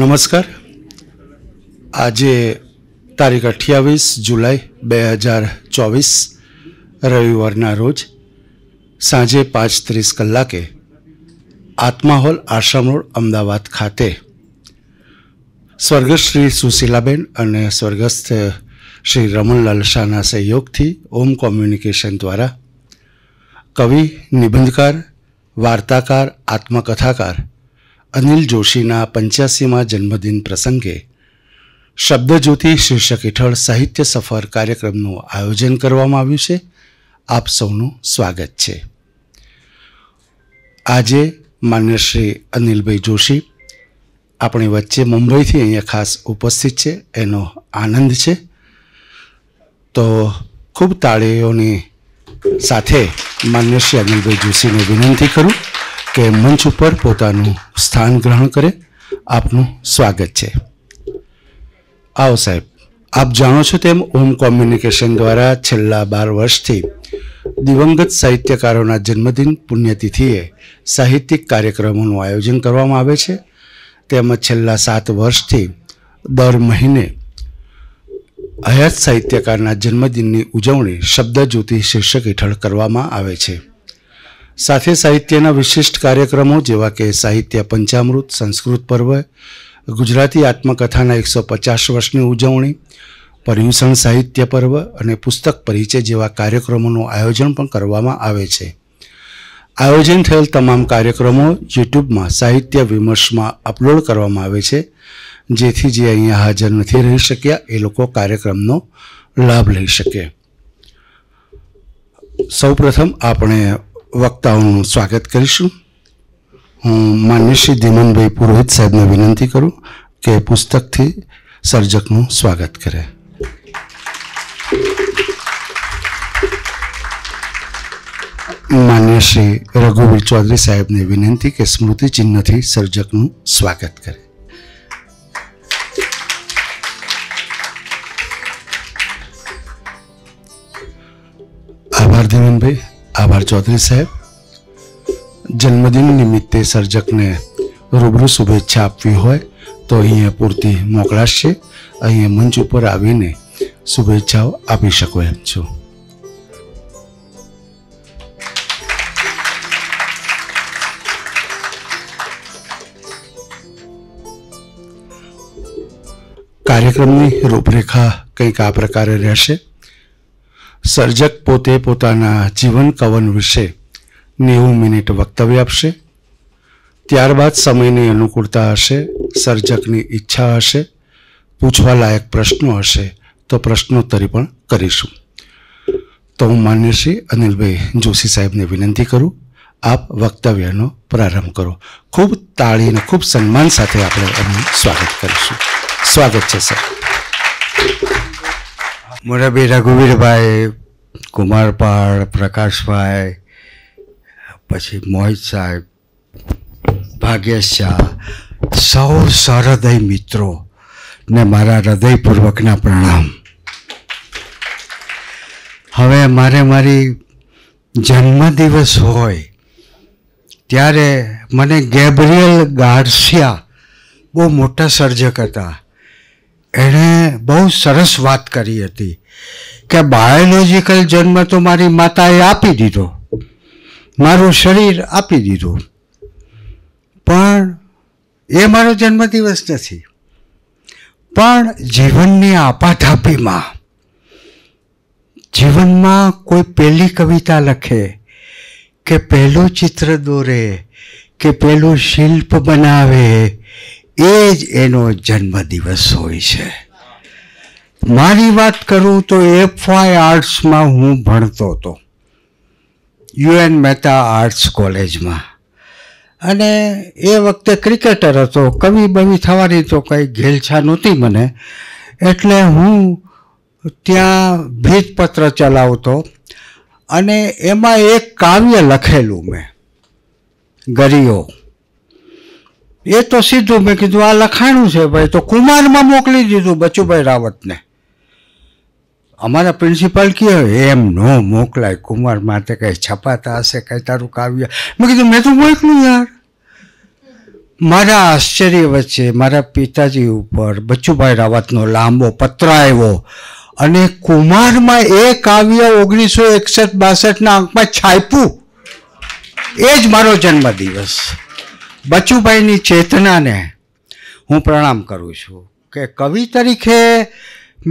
નમસ્કાર આજે તારીખ અઠ્યાવીસ જુલાઈ બે હજાર ચોવીસ રવિવારના રોજ સાંજે પાંચ ત્રીસ કલાકે આત્માહોલ આશ્રમ રોડ અમદાવાદ ખાતે સ્વર્ગશ્રી સુશીલાબેન અને સ્વર્ગસ્થ શ્રી રમણલાલ શાહના સહયોગથી ઓમ કોમ્યુનિકેશન દ્વારા કવિ નિબંધકાર વાર્તાકાર આત્મકથાકાર અનિલ જોશીના પંચ્યાસીમાં જન્મદિન પ્રસંગે શબ્દજ્યોતિ શીર્ષક હેઠળ સાહિત્ય સફર કાર્યક્રમનું આયોજન કરવામાં આવ્યું છે આપ સૌનું સ્વાગત છે આજે માન્ય શ્રી અનિલભાઈ જોશી આપણી વચ્ચે મુંબઈથી અહીંયા ખાસ ઉપસ્થિત છે એનો આનંદ છે તો ખૂબ તાળીઓની સાથે માન્ય શ્રી અનિલભાઈ જોશીને વિનંતી કરું કે મંચ ઉપર પોતાનું સ્થાન ગ્રહણ કરે આપનું સ્વાગત છે આવો સાહેબ આપ જાણો છો તેમ ઓમ કોમ્યુનિકેશન દ્વારા છેલ્લા બાર વર્ષથી દિવંગત સાહિત્યકારોના જન્મદિન પુણ્યતિથિએ સાહિત્યિક કાર્યક્રમોનું આયોજન કરવામાં આવે છે તેમજ છેલ્લા સાત વર્ષથી દર મહિને હયાત સાહિત્યકારના જન્મદિનની ઉજવણી શબ્દજ્યોતિ શીર્ષક હેઠળ કરવામાં આવે છે સાથે સાહિત્યના વિશિષ્ટ કાર્યક્રમો જેવા કે સાહિત્ય પંચામૃત સંસ્કૃત પર્વ ગુજરાતી આત્મકથાના એકસો પચાસ વર્ષની ઉજવણી પર્યુષણ સાહિત્ય પર્વ અને પુસ્તક પરિચય જેવા કાર્યક્રમોનું આયોજન પણ કરવામાં આવે છે આયોજન થયેલ તમામ કાર્યક્રમો યુટ્યુબમાં સાહિત્ય વિમર્શમાં અપલોડ કરવામાં આવે છે જેથી જે અહીંયા હાજર નથી રહી શક્યા એ લોકો કાર્યક્રમનો લાભ લઈ શકે સૌપ્રથમ આપણે વક્તાઓનું સ્વાગત કરીશું હું માન્ય શ્રી ધીમનભાઈ પુરોહિત સાહેબને વિનંતી કરું કે પુસ્તકથી સર્જકનું સ્વાગત કરે માન્ય શ્રી રઘુવીર ચૌધરી સાહેબને વિનંતી કે સ્મૃતિ ચિહ્નથી સર્જકનું સ્વાગત કરે આભાર ધીમનભાઈ આભાર ચૌધરી સાહેબ જન્મદિન નિમિત્તે સર્જકને રૂબરૂ શુભેચ્છા આપવી હોય તો અહીંયા પૂરતી મોકળાશ અહીંયા મંચ ઉપર આવીને શુભેચ્છાઓ આપી શકો એમ છું કાર્યક્રમની રૂપરેખા કંઈક આ પ્રકારે રહેશે સર્જક પોતે પોતાના જીવન કવન વિશે નેવું મિનિટ વક્તવ્ય આપશે ત્યારબાદ સમયની અનુકૂળતા હશે સર્જકની ઈચ્છા હશે પૂછવા લાયક પ્રશ્નો હશે તો પ્રશ્નોત્તરી પણ કરીશું તો હું માન્ય શ્રી અનિલભાઈ જોશી સાહેબને વિનંતી કરું આપ વક્તવ્યનો પ્રારંભ કરો ખૂબ તાળી અને ખૂબ સન્માન સાથે આપણે એમનું સ્વાગત કરીશું સ્વાગત છે સર મોરાબી રઘુવીરભાઈ કુમારપાળ પ્રકાશભાઈ પછી મોહિત સાહેબ ભાગ્યેશ શાહ સૌ સહૃદય મિત્રો ને મારા હૃદયપૂર્વકના પ્રણામ હવે મારે મારી જન્મદિવસ હોય ત્યારે મને ગેબ્રિયલ ગાર્સિયા બહુ મોટા સર્જક હતા એણે બહુ સરસ વાત કરી હતી કે બાયોલોજિકલ જન્મ તો મારી માતાએ આપી દીધો મારું શરીર આપી દીધું પણ એ મારો જન્મદિવસ નથી પણ જીવનની આપાધાપીમાં જીવનમાં કોઈ પહેલી કવિતા લખે કે પહેલું ચિત્ર દોરે કે પહેલું શિલ્પ બનાવે એ જ એનો જન્મદિવસ હોય છે મારી વાત કરું તો એફ વાય આર્ટ્સમાં હું ભણતો હતો યુએન મહેતા આર્ટ્સ કોલેજમાં અને એ વખતે ક્રિકેટર હતો કવિ બવિ થવાની તો કંઈ ઘેલછા નહોતી મને એટલે હું ત્યાં ભીતપત્ર ચલાવતો અને એમાં એક કાવ્ય લખેલું મેં ગરીઓ એ તો સીધું મેં કીધું આ લખાણું છે ભાઈ તો કુમારમાં મોકલી દીધું બચુભાઈ રાવતને અમારા પ્રિન્સિપાલ કહે એમ ન મોકલાય કુમાર માટે કંઈ છપાતા હશે કંઈ તારું કાવ્ય મેં કીધું મેં તો મોકલું યાર મારા આશ્ચર્ય વચ્ચે મારા પિતાજી ઉપર બચુભાઈ રાવતનો લાંબો પત્ર આવ્યો અને કુમારમાં એ કાવ્ય ઓગણીસો એકસઠ બાસઠના અંકમાં છાપ્યું એ જ મારો જન્મદિવસ બચુભાઈની ચેતનાને હું પ્રણામ કરું છું કે કવિ તરીકે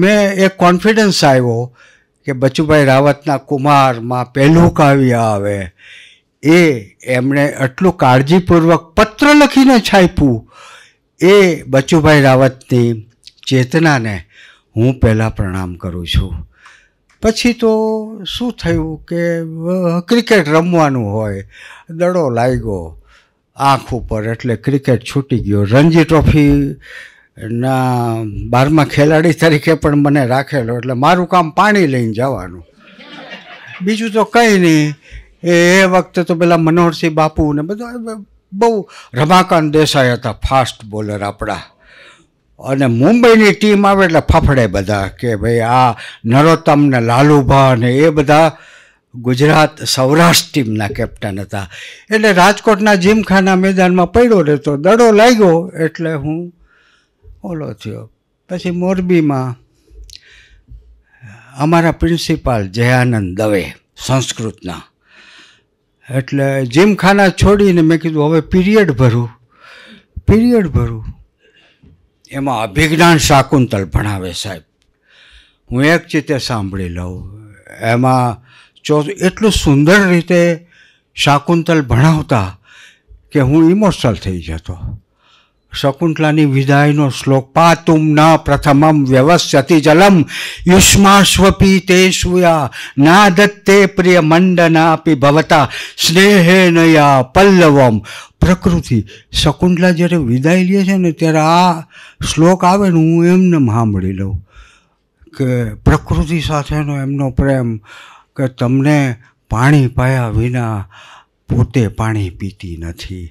મેં એક કોન્ફિડન્સ આવ્યો કે બચુભાઈ રાવતના કુમારમાં પહેલું કાવ્ય આવે એ એમણે આટલું કાળજીપૂર્વક પત્ર લખીને છાપ્યું એ બચુભાઈ રાવતની ચેતનાને હું પહેલાં પ્રણામ કરું છું પછી તો શું થયું કે ક્રિકેટ રમવાનું હોય દડો લાગ્યો આંખ ઉપર એટલે ક્રિકેટ છૂટી ગયો રણજી ટ્રોફીના બારમા ખેલાડી તરીકે પણ મને રાખેલો એટલે મારું કામ પાણી લઈને જવાનું બીજું તો કંઈ નહીં એ એ વખતે તો પેલા મનોહરસિંહ બાપુ ને બધા બહુ રમાકાંત દેસાઈ હતા ફાસ્ટ બોલર આપણા અને મુંબઈની ટીમ આવે એટલે ફાફડે બધા કે ભાઈ આ નરોત્તમ ને લાલુભા ને એ બધા ગુજરાત સૌરાષ્ટ્ર ટીમના કેપ્ટન હતા એટલે રાજકોટના જીમખાના મેદાનમાં પડ્યો રહેતો દડો લાગ્યો એટલે હું ઓલો થયો પછી મોરબીમાં અમારા પ્રિન્સિપાલ જયાનંદ દવે સંસ્કૃતના એટલે જીમખાના છોડીને મેં કીધું હવે પિરિયડ ભરું પિરિયડ ભરું એમાં અભિજ્ઞાન શાકુંતલ ભણાવે સાહેબ હું એક ચિત્તે સાંભળી લઉં એમાં ચો એટલું સુંદર રીતે શાકુંતલ ભણાવતા કે હું ઇમોશનલ થઈ જતો શકુંતલાની વિદાયનો શ્લોક પાતુમ ન પ્રથમમ વ્યવસ્યતિ જલમ યુષ્માશ્વપી તે સુયા ના દત્તે પ્રિય મંડનાપી ભવતા નયા પલ્લવમ પ્રકૃતિ શકુંતલા જ્યારે વિદાય લે છે ને ત્યારે આ શ્લોક આવે ને હું એમને સાંભળી લઉં કે પ્રકૃતિ સાથેનો એમનો પ્રેમ કે તમને પાણી પાયા વિના પોતે પાણી પીતી નથી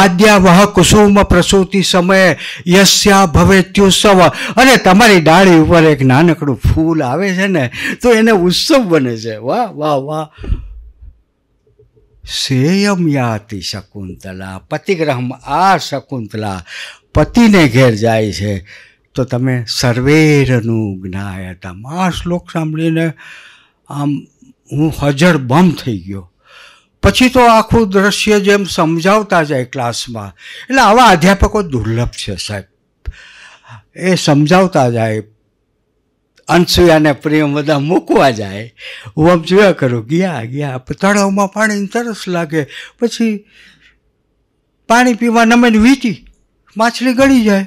આદ્યા વહ કુસુમ પ્રસૂતિ સમયે યશ્યા ભવે ત્યુત્સવ અને તમારી ડાળી ઉપર એક નાનકડું ફૂલ આવે છે ને તો એને ઉત્સવ બને છે વાહ વાહ વાહ સેયમ યાતિ શકુંતલા પતિગ્રહમ આ શકુંતલા પતિને ઘેર જાય છે તો તમે સર્વેરનું જ્ઞાયતમ આ શ્લોક સાંભળીને આમ હું હજળ બમ થઈ ગયો પછી તો આખું દ્રશ્ય જેમ સમજાવતા જાય ક્લાસમાં એટલે આવા અધ્યાપકો દુર્લભ છે સાહેબ એ સમજાવતા જાય અનસુયાને પ્રેમ બધા મૂકવા જાય હું આમ જોયા કરું ગયા ગયા તળાવમાં પાણીની તરસ લાગે પછી પાણી પીવા નમેને વીટી માછલી ગળી જાય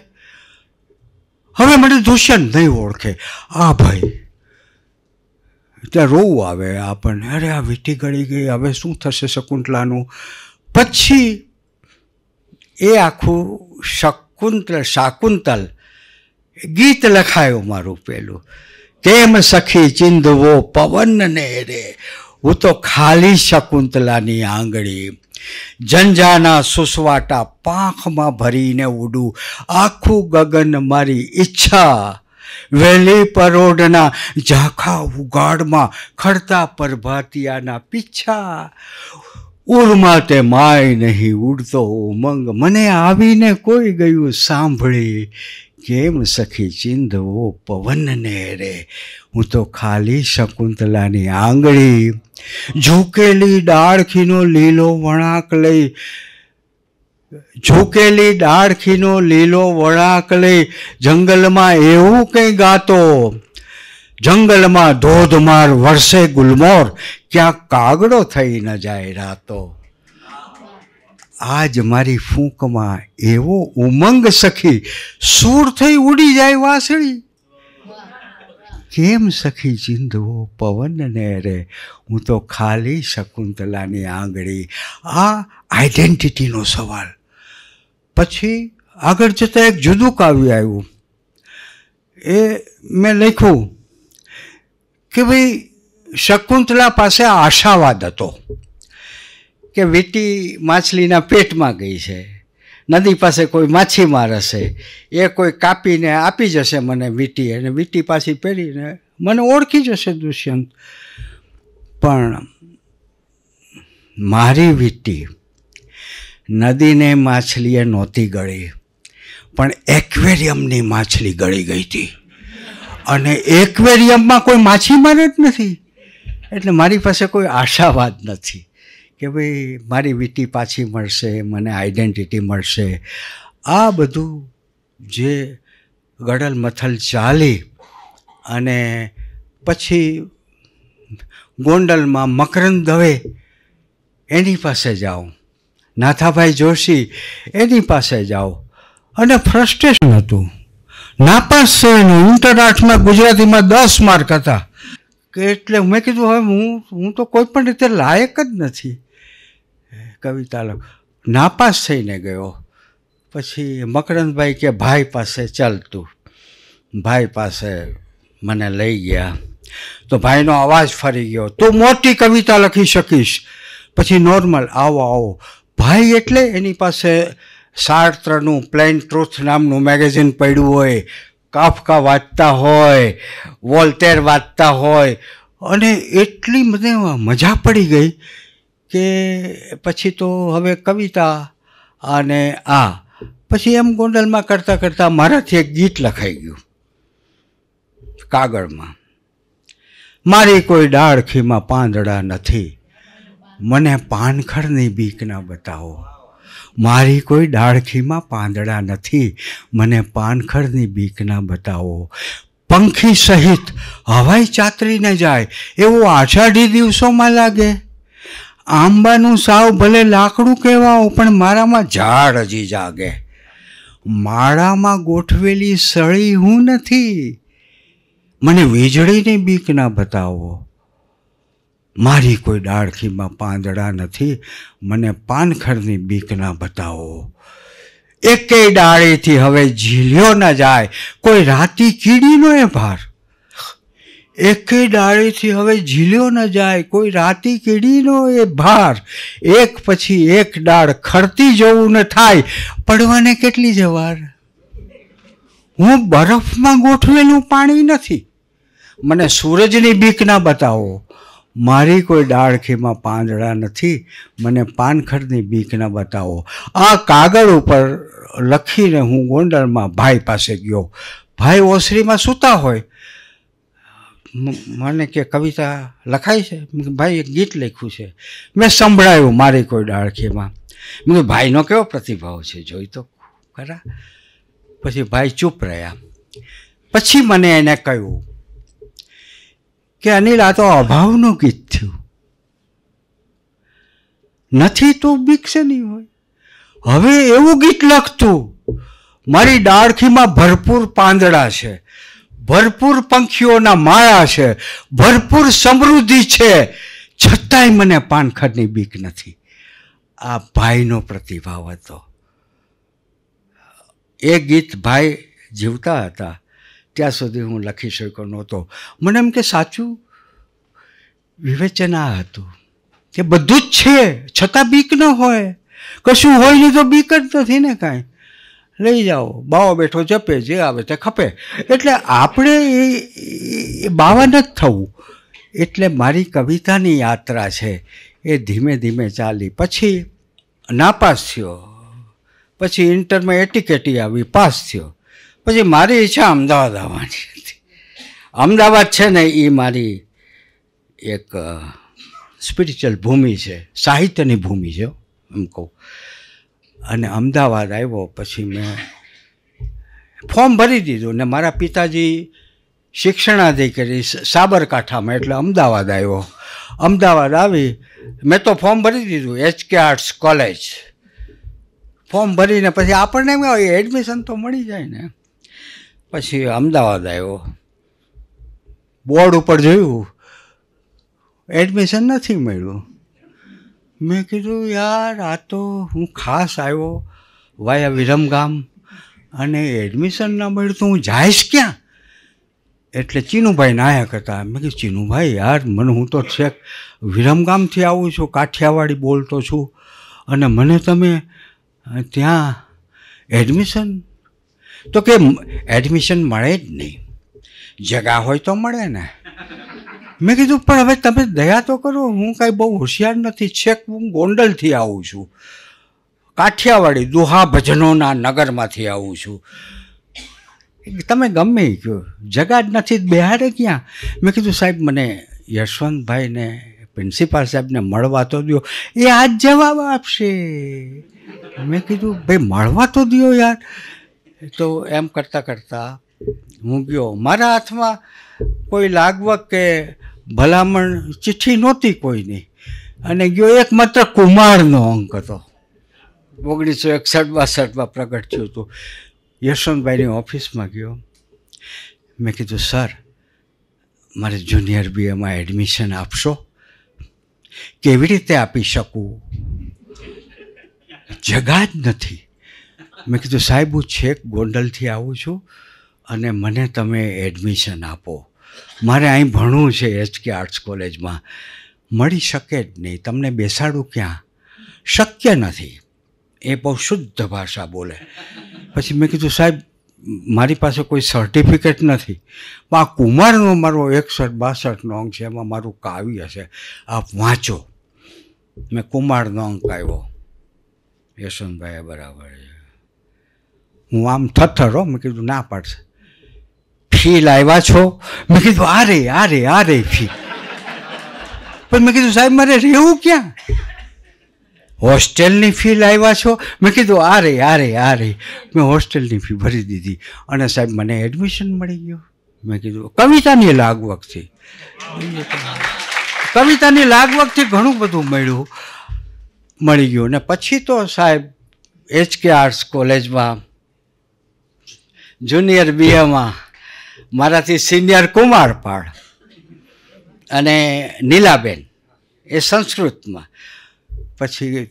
હવે મને દૂષણ નહીં ઓળખે આ ભાઈ એટલે રોવું આવે આપણને અરે આ વીટી ગળી ગઈ હવે શું થશે શકુંતલાનું પછી એ આખું શકુંતલ શાકુંતલ ગીત લખાયું મારું પેલું કેમ સખી ચિંધવો પવન ને રે હું તો ખાલી શકુંતલાની આંગળી જંજાના સુસવાટા પાંખમાં ભરીને ઉડું આખું ગગન મારી ઈચ્છા વહેલી પરોડના ઝાંખા ઉગાડમાં ખડતા પરભાતિયાના પીછા ઉર માટે માય નહીં ઉડતો ઉમંગ મને આવીને કોઈ ગયું સાંભળી કેમ સખી ચિંધવો પવનને રે હું તો ખાલી શકુંતલાની આંગળી ઝૂકેલી ડાળખીનો લીલો વણાક લઈ ઝૂકેલી ડાળખીનો લીલો વળાંક લઈ જંગલમાં એવું કંઈ ગાતો જંગલમાં ધોધમાર વરસે ગુલમોર ક્યાં કાગડો થઈ ન જાય રાતો આજ મારી ફૂંકમાં એવો ઉમંગ સખી સૂર થઈ ઉડી જાય વાસળી કેમ સખી ચિંધવો પવન ને રે હું તો ખાલી શકુંતલાની આંગળી આ આઈડેન્ટિટીનો સવાલ પછી આગળ જતાં એક જુદું કાવ્ય આવ્યું એ મેં લખ્યું કે ભાઈ શકુંતલા પાસે આશાવાદ હતો કે વીટી માછલીના પેટમાં ગઈ છે નદી પાસે કોઈ માછીમાર હશે એ કોઈ કાપીને આપી જશે મને વીટી અને વીટી પાછી પહેરીને મને ઓળખી જશે દુષ્યંત પણ મારી વીટી નદીને માછલીએ નહોતી ગળી પણ એક્વેરિયમની માછલી ગળી ગઈ હતી અને એક્વેરિયમમાં કોઈ માછીમાર જ નથી એટલે મારી પાસે કોઈ આશાવાદ નથી કે ભાઈ મારી વીટી પાછી મળશે મને આઈડેન્ટિટી મળશે આ બધું જે ગડલ મથલ ચાલી અને પછી ગોંડલમાં મકરંદ દવે એની પાસે જાઉં નાથાભાઈ જોશી એની પાસે જાઓ અને ફ્રસ્ટ્રેશન હતું નાપાસ થયો ઇન્ટર આર્ટમાં ગુજરાતીમાં દસ માર્ક હતા કે એટલે મેં કીધું હવે હું હું તો કોઈ પણ રીતે લાયક જ નથી કવિતા લખ નાપાસ થઈને ગયો પછી મકરંદભાઈ કે ભાઈ પાસે ચાલતું ભાઈ પાસે મને લઈ ગયા તો ભાઈનો અવાજ ફરી ગયો તું મોટી કવિતા લખી શકીશ પછી નોર્મલ આવો આવો ભાઈ એટલે એની પાસે સાર્ત્રનું પ્લેન ટ્રુથ નામનું મેગેઝિન પડ્યું હોય કાફકા વાંચતા હોય વોલ્ટેર વાંચતા હોય અને એટલી મને મજા પડી ગઈ કે પછી તો હવે કવિતા અને આ પછી એમ ગોંડલમાં કરતાં કરતાં મારાથી એક ગીત લખાઈ ગયું કાગળમાં મારી કોઈ ડાળખીમાં પાંદડા નથી મને પાનખરની બીક ન બતાવો મારી કોઈ ડાળખીમાં પાંદડા નથી મને પાનખરની બીક ન બતાવો પંખી સહિત હવાઈ ચાતરીને જાય એવું આષાઢી દિવસોમાં લાગે આંબાનું સાવ ભલે લાકડું કહેવાઓ પણ મારામાં ઝાડ હજી જાગે માળામાં ગોઠવેલી સળી હું નથી મને વીજળીની બીક ના બતાવો મારી કોઈ ડાળખીમાં પાંદડા નથી મને પાનખરની બીક ના બતાવો એકે ડાળીથી હવે ઝીલ્યો ન જાય કોઈ રાતી કીડીનો એ ભાર એકે ડાળીથી હવે ઝીલ્યો ન જાય કોઈ રાતી કીડીનો એ ભાર એક પછી એક ડાળ ખરતી જવું ન થાય પડવાને કેટલી જવાર હું બરફમાં ગોઠવેલું પાણી નથી મને સૂરજની બીક ના બતાવો મારી કોઈ ડાળખીમાં પાંદડા નથી મને પાનખરની બીક ન બતાવો આ કાગળ ઉપર લખીને હું ગોંડલમાં ભાઈ પાસે ગયો ભાઈ ઓસરીમાં સૂતા હોય મને કે કવિતા લખાય છે ભાઈ એક ગીત લખ્યું છે મેં સંભળાયું મારી કોઈ ડાળખીમાં મેં ભાઈનો કેવો પ્રતિભાવ છે જોઈ તો ખરા પછી ભાઈ ચૂપ રહ્યા પછી મને એને કહ્યું કે અનિલ આ તો અભાવનું ગીત થયું નથી તો બીકશે નહીં હોય હવે એવું ગીત લખતું મારી ડાળખીમાં ભરપૂર પાંદડા છે ભરપૂર પંખીઓના માળા છે ભરપૂર સમૃદ્ધિ છે છતાંય મને પાનખરની બીક નથી આ ભાઈનો પ્રતિભાવ હતો એ ગીત ભાઈ જીવતા હતા ત્યાં સુધી હું લખી શક્યો નહોતો મને એમ કે સાચું વિવેચન આ હતું કે બધું જ છે છતાં બીક ન હોય કશું હોય નહીં તો બીક જ નથી ને કાંઈ લઈ જાઓ બાવો બેઠો જપે જે આવે તે ખપે એટલે આપણે એ બાવા જ થવું એટલે મારી કવિતાની યાત્રા છે એ ધીમે ધીમે ચાલી પછી નાપાસ થયો પછી ઇન્ટરમાં એટીકેટી આવી પાસ થયો પછી મારી ઈચ્છા અમદાવાદ આવવાની હતી અમદાવાદ છે ને એ મારી એક સ્પિરિચ્યુઅલ ભૂમિ છે સાહિત્યની ભૂમિ છે એમ કહું અને અમદાવાદ આવ્યો પછી મેં ફોર્મ ભરી દીધું ને મારા પિતાજી શિક્ષણાધિકારી સાબરકાંઠામાં એટલે અમદાવાદ આવ્યો અમદાવાદ આવી મેં તો ફોર્મ ભરી દીધું એચકે આર્ટ્સ કોલેજ ફોર્મ ભરીને પછી આપણને એમ એડમિશન તો મળી જાય ને પછી અમદાવાદ આવ્યો બોર્ડ ઉપર જોયું એડમિશન નથી મળ્યું મેં કીધું યાર આ તો હું ખાસ આવ્યો વાયા વિરમગામ અને એડમિશન ના મળ્યું તો હું જાઈશ ક્યાં એટલે ચીનુભાઈ નાયક હતા મેં કીધું ચીનુભાઈ યાર મને હું તો છેક વિરમગામથી આવું છું કાઠિયાવાડી બોલતો છું અને મને તમે ત્યાં એડમિશન તો કે એડમિશન મળે જ નહીં જગા હોય તો મળે ને મેં કીધું પણ હવે તમે દયા તો કરો હું કાંઈ બહુ હોશિયાર નથી છેક હું ગોંડલથી આવું છું કાઠિયાવાડી દુહા ભજનોના નગરમાંથી આવું છું તમે ગમે કહો જગા જ નથી બિહારે ક્યાં મેં કીધું સાહેબ મને યશવંતભાઈને પ્રિન્સિપાલ સાહેબને મળવા તો દો એ આજ જવાબ આપશે મેં કીધું ભાઈ મળવા તો દો યાર તો એમ કરતાં કરતાં હું ગયો મારા હાથમાં કોઈ લાગવક કે ભલામણ ચિઠ્ઠી નહોતી કોઈની અને ગયો એક માત્ર કુમારનો અંક હતો ઓગણીસો એકસઠ બાસઠમાં પ્રગટ થયું હતું યશવંતભાઈની ઓફિસમાં ગયો મેં કીધું સર મારે જુનિયર બીએમાં એડમિશન આપશો કેવી રીતે આપી શકું જગા જ નથી મેં કીધું સાહેબ હું છેક ગોંડલથી આવું છું અને મને તમે એડમિશન આપો મારે અહીં ભણવું છે એચકે આર્ટ્સ કોલેજમાં મળી શકે જ નહીં તમને બેસાડું ક્યાં શક્ય નથી એ બહુ શુદ્ધ ભાષા બોલે પછી મેં કીધું સાહેબ મારી પાસે કોઈ સર્ટિફિકેટ નથી પણ આ કુમારનો મારો એકસઠ બાસઠનો અંક છે એમાં મારું કાવ્ય છે આપ વાંચો મેં કુમારનો અંક આવ્યો યશવંતભાઈએ બરાબર છે હું આમ થથરો મેં કીધું ના પાડશે ફી લાવ્યા છો મેં કીધું આ રે આ રે આ રે ફી પણ મેં કીધું સાહેબ મારે રહેવું ક્યાં હોસ્ટેલની ફી લાવ્યા છો મેં કીધું આ રે આ રે આ રે મેં હોસ્ટેલની ફી ભરી દીધી અને સાહેબ મને એડમિશન મળી ગયું મેં કીધું કવિતાની લાગવકથી કવિતાની લાગવકથી ઘણું બધું મળ્યું મળી ગયું ને પછી તો સાહેબ એચ કે આર્ટ્સ કોલેજમાં જુનિયર બીએમાં મારાથી સિનિયર કુમારપાળ અને નીલાબેન એ સંસ્કૃતમાં પછી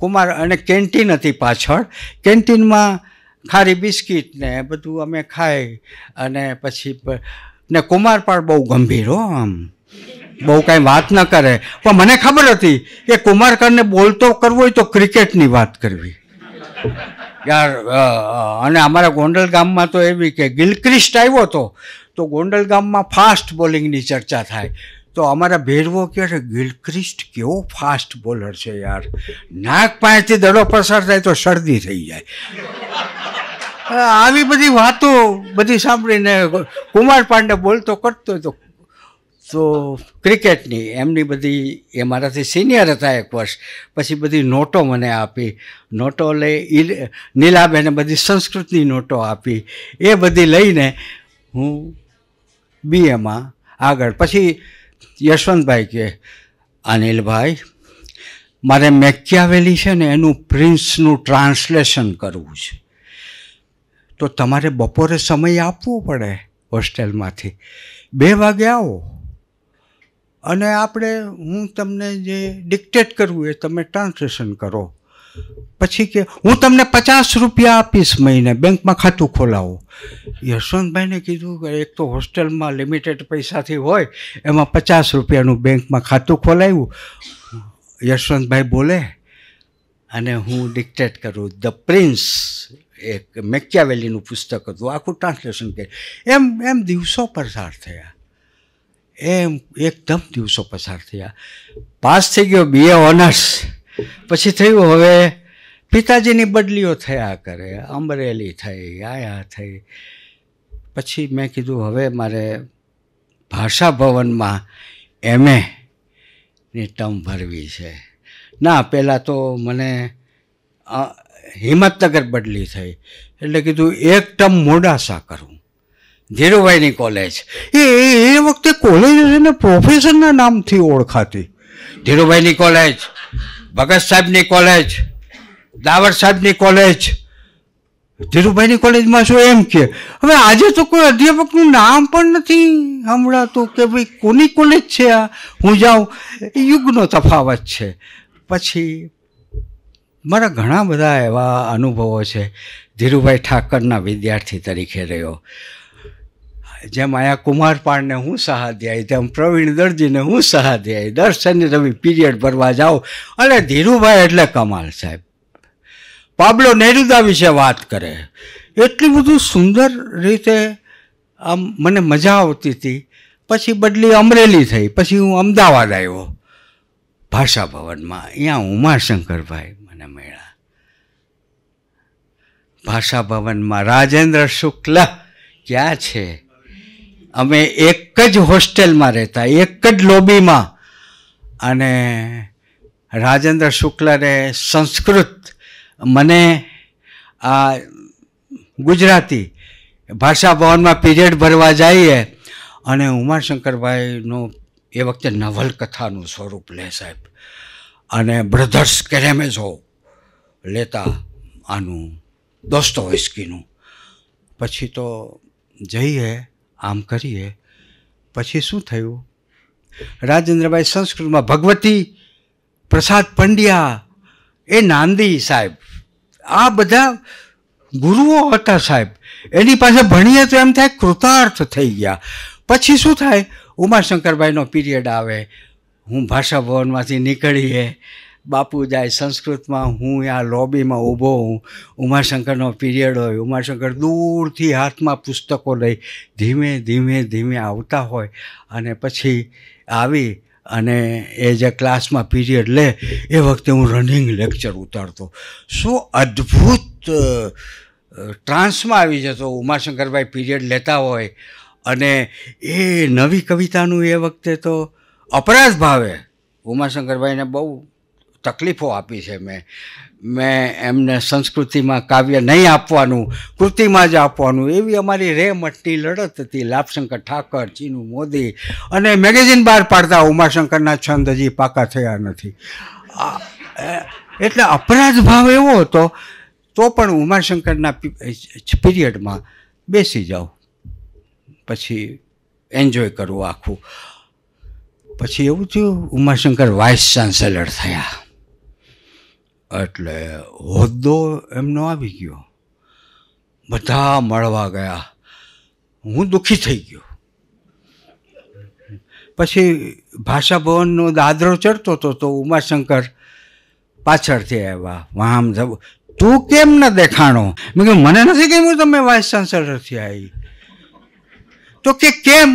કુમાર અને કેન્ટીન હતી પાછળ કેન્ટીનમાં ખારી બિસ્કિટ ને બધું અમે ખાઈ અને પછી ને કુમારપાળ બહુ ગંભીર હો આમ બહુ કાંઈ વાત ન કરે પણ મને ખબર હતી કે કુમારકાળને બોલતો કરવો હોય તો ક્રિકેટની વાત કરવી યાર અને અમારા ગોંડલ ગામમાં તો એવી કે ગિલક્રિસ્ટ આવ્યો હતો તો ગોંડલ ગામમાં ફાસ્ટ બોલિંગની ચર્ચા થાય તો અમારા ભેરવો કહે છે ગિલક્રિસ્ટ કેવો ફાસ્ટ બોલર છે યાર નાક પાંચથી દડો પસાર થાય તો શરદી થઈ જાય આવી બધી વાતો બધી સાંભળીને કુમાર પાંડે બોલતો કરતો તો તો ક્રિકેટની એમની બધી એ મારાથી સિનિયર હતા એક વર્ષ પછી બધી નોટો મને આપી નોટો લઈ નીલાબેને બધી સંસ્કૃતની નોટો આપી એ બધી લઈને હું બીએમાં આગળ પછી યશવંતભાઈ કે અનિલભાઈ મારે મેકિયાવેલી છે ને એનું પ્રિન્સનું ટ્રાન્સલેશન કરવું છે તો તમારે બપોરે સમય આપવો પડે હોસ્ટેલમાંથી બે વાગે આવો અને આપણે હું તમને જે ડિક્ટેટ કરવું એ તમે ટ્રાન્સલેશન કરો પછી કે હું તમને પચાસ રૂપિયા આપીશ મહિને બેંકમાં ખાતું ખોલાવો યશવંતભાઈને કીધું કે એક તો હોસ્ટેલમાં લિમિટેડ પૈસાથી હોય એમાં પચાસ રૂપિયાનું બેંકમાં ખાતું ખોલાવ્યું યશવંતભાઈ બોલે અને હું ડિક્ટેટ કરું ધ પ્રિન્સ એક મેક્યાવેલીનું પુસ્તક હતું આખું ટ્રાન્સલેશન કે એમ એમ દિવસો પસાર થયા એમ એકદમ દિવસો પસાર થયા પાસ થઈ ગયો બીએ ઓનર્સ પછી થયું હવે પિતાજીની બદલીઓ થયા કરે અમરેલી થઈ આયા થઈ પછી મેં કીધું હવે મારે ભાષા ભવનમાં એમએ ની ટર્મ ભરવી છે ના પહેલાં તો મને હિંમતનગર બદલી થઈ એટલે કીધું એક ટર્મ મોડાસા કરું ધીરુભાઈની કોલેજ એ એ વખતે કોલેજ એને પ્રોફેસરના નામથી ઓળખાતી ધીરુભાઈની કોલેજ ભગત સાહેબની કોલેજ દાવર સાહેબની કોલેજ ધીરુભાઈની કોલેજમાં શું એમ કે હવે આજે તો કોઈ અધ્યાપકનું નામ પણ નથી હમણાં કે ભાઈ કોની કોલેજ છે આ હું જાઉં યુગનો તફાવત છે પછી મારા ઘણા બધા એવા અનુભવો છે ધીરુભાઈ ઠાકરના વિદ્યાર્થી તરીકે રહ્યો જેમ અહીંયા કુમારપાળને હું સહાધ્યાય તેમ પ્રવીણ દરજીને હું સહાધ્યાય દર શનિ રવિ પીરિયડ ભરવા જાઓ અને ધીરુભાઈ એટલે કમાલ સાહેબ પાબલો નેરુદા વિશે વાત કરે એટલી બધું સુંદર રીતે આમ મને મજા આવતી હતી પછી બદલી અમરેલી થઈ પછી હું અમદાવાદ આવ્યો ભાષા ભવનમાં અહીંયા ઉમાશંકરભાઈ મને મળ્યા ભાષા ભવનમાં રાજેન્દ્ર શુક્લ ક્યાં છે અમે એક જ હોસ્ટેલમાં રહેતા એક જ લોબીમાં અને રાજેન્દ્ર શુક્લને સંસ્કૃત મને આ ગુજરાતી ભાષા ભવનમાં પીરિયડ ભરવા જઈએ અને ઉમાશંકરભાઈનું એ વખતે નવલકથાનું સ્વરૂપ લે સાહેબ અને બ્રધર્સ કેરેમેઝો લેતા આનું દોસ્તો વિસ્કીનું પછી તો જઈએ આમ કરીએ પછી શું થયું રાજેન્દ્રભાઈ સંસ્કૃતમાં ભગવતી પ્રસાદ પંડ્યા એ નાંદી સાહેબ આ બધા ગુરુઓ હતા સાહેબ એની પાસે ભણીએ તો એમ થાય કૃતાર્થ થઈ ગયા પછી શું થાય ઉમાશંકરભાઈનો પીરિયડ આવે હું ભાષા ભવનમાંથી નીકળીએ બાપુ જાય સંસ્કૃતમાં હું આ લોબીમાં ઊભો હું ઉમાશંકરનો પીરિયડ હોય ઉમાશંકર દૂરથી હાથમાં પુસ્તકો લઈ ધીમે ધીમે ધીમે આવતા હોય અને પછી આવી અને એ જે ક્લાસમાં પીરિયડ લે એ વખતે હું રનિંગ લેક્ચર ઉતારતો શું અદ્ભુત ટ્રાન્સમાં આવી જતો ઉમાશંકરભાઈ પીરિયડ લેતા હોય અને એ નવી કવિતાનું એ વખતે તો અપરાધ ભાવે ઉમાશંકરભાઈને બહુ તકલીફો આપી છે મેં મેં એમને સંસ્કૃતિમાં કાવ્ય નહીં આપવાનું કૃતિમાં જ આપવાનું એવી અમારી રેમટની લડત હતી લાભશંકર ઠાકર ચીનુ મોદી અને મેગેઝિન બહાર પાડતા ઉમાશંકરના છંદ હજી પાકા થયા નથી એટલે અપરાધ ભાવ એવો હતો તો પણ ઉમાશંકરના પીરિયડમાં બેસી જાઓ પછી એન્જોય કરવું આખું પછી એવું થયું ઉમાશંકર વાઇસ ચાન્સેલર થયા એટલે હોદ્દો એમનો આવી ગયો બધા મળવા ગયા હું દુઃખી થઈ ગયો પછી ભાષા ભવનનો દાદરો ચડતો હતો તો ઉમાશંકર પાછળથી આવ્યા વામ જવું તું કેમ ન દેખાણો મેં કહ્યું મને નથી ગમ્યું તમે વાઇસ ચાન્સલરથી આવી તો કે કેમ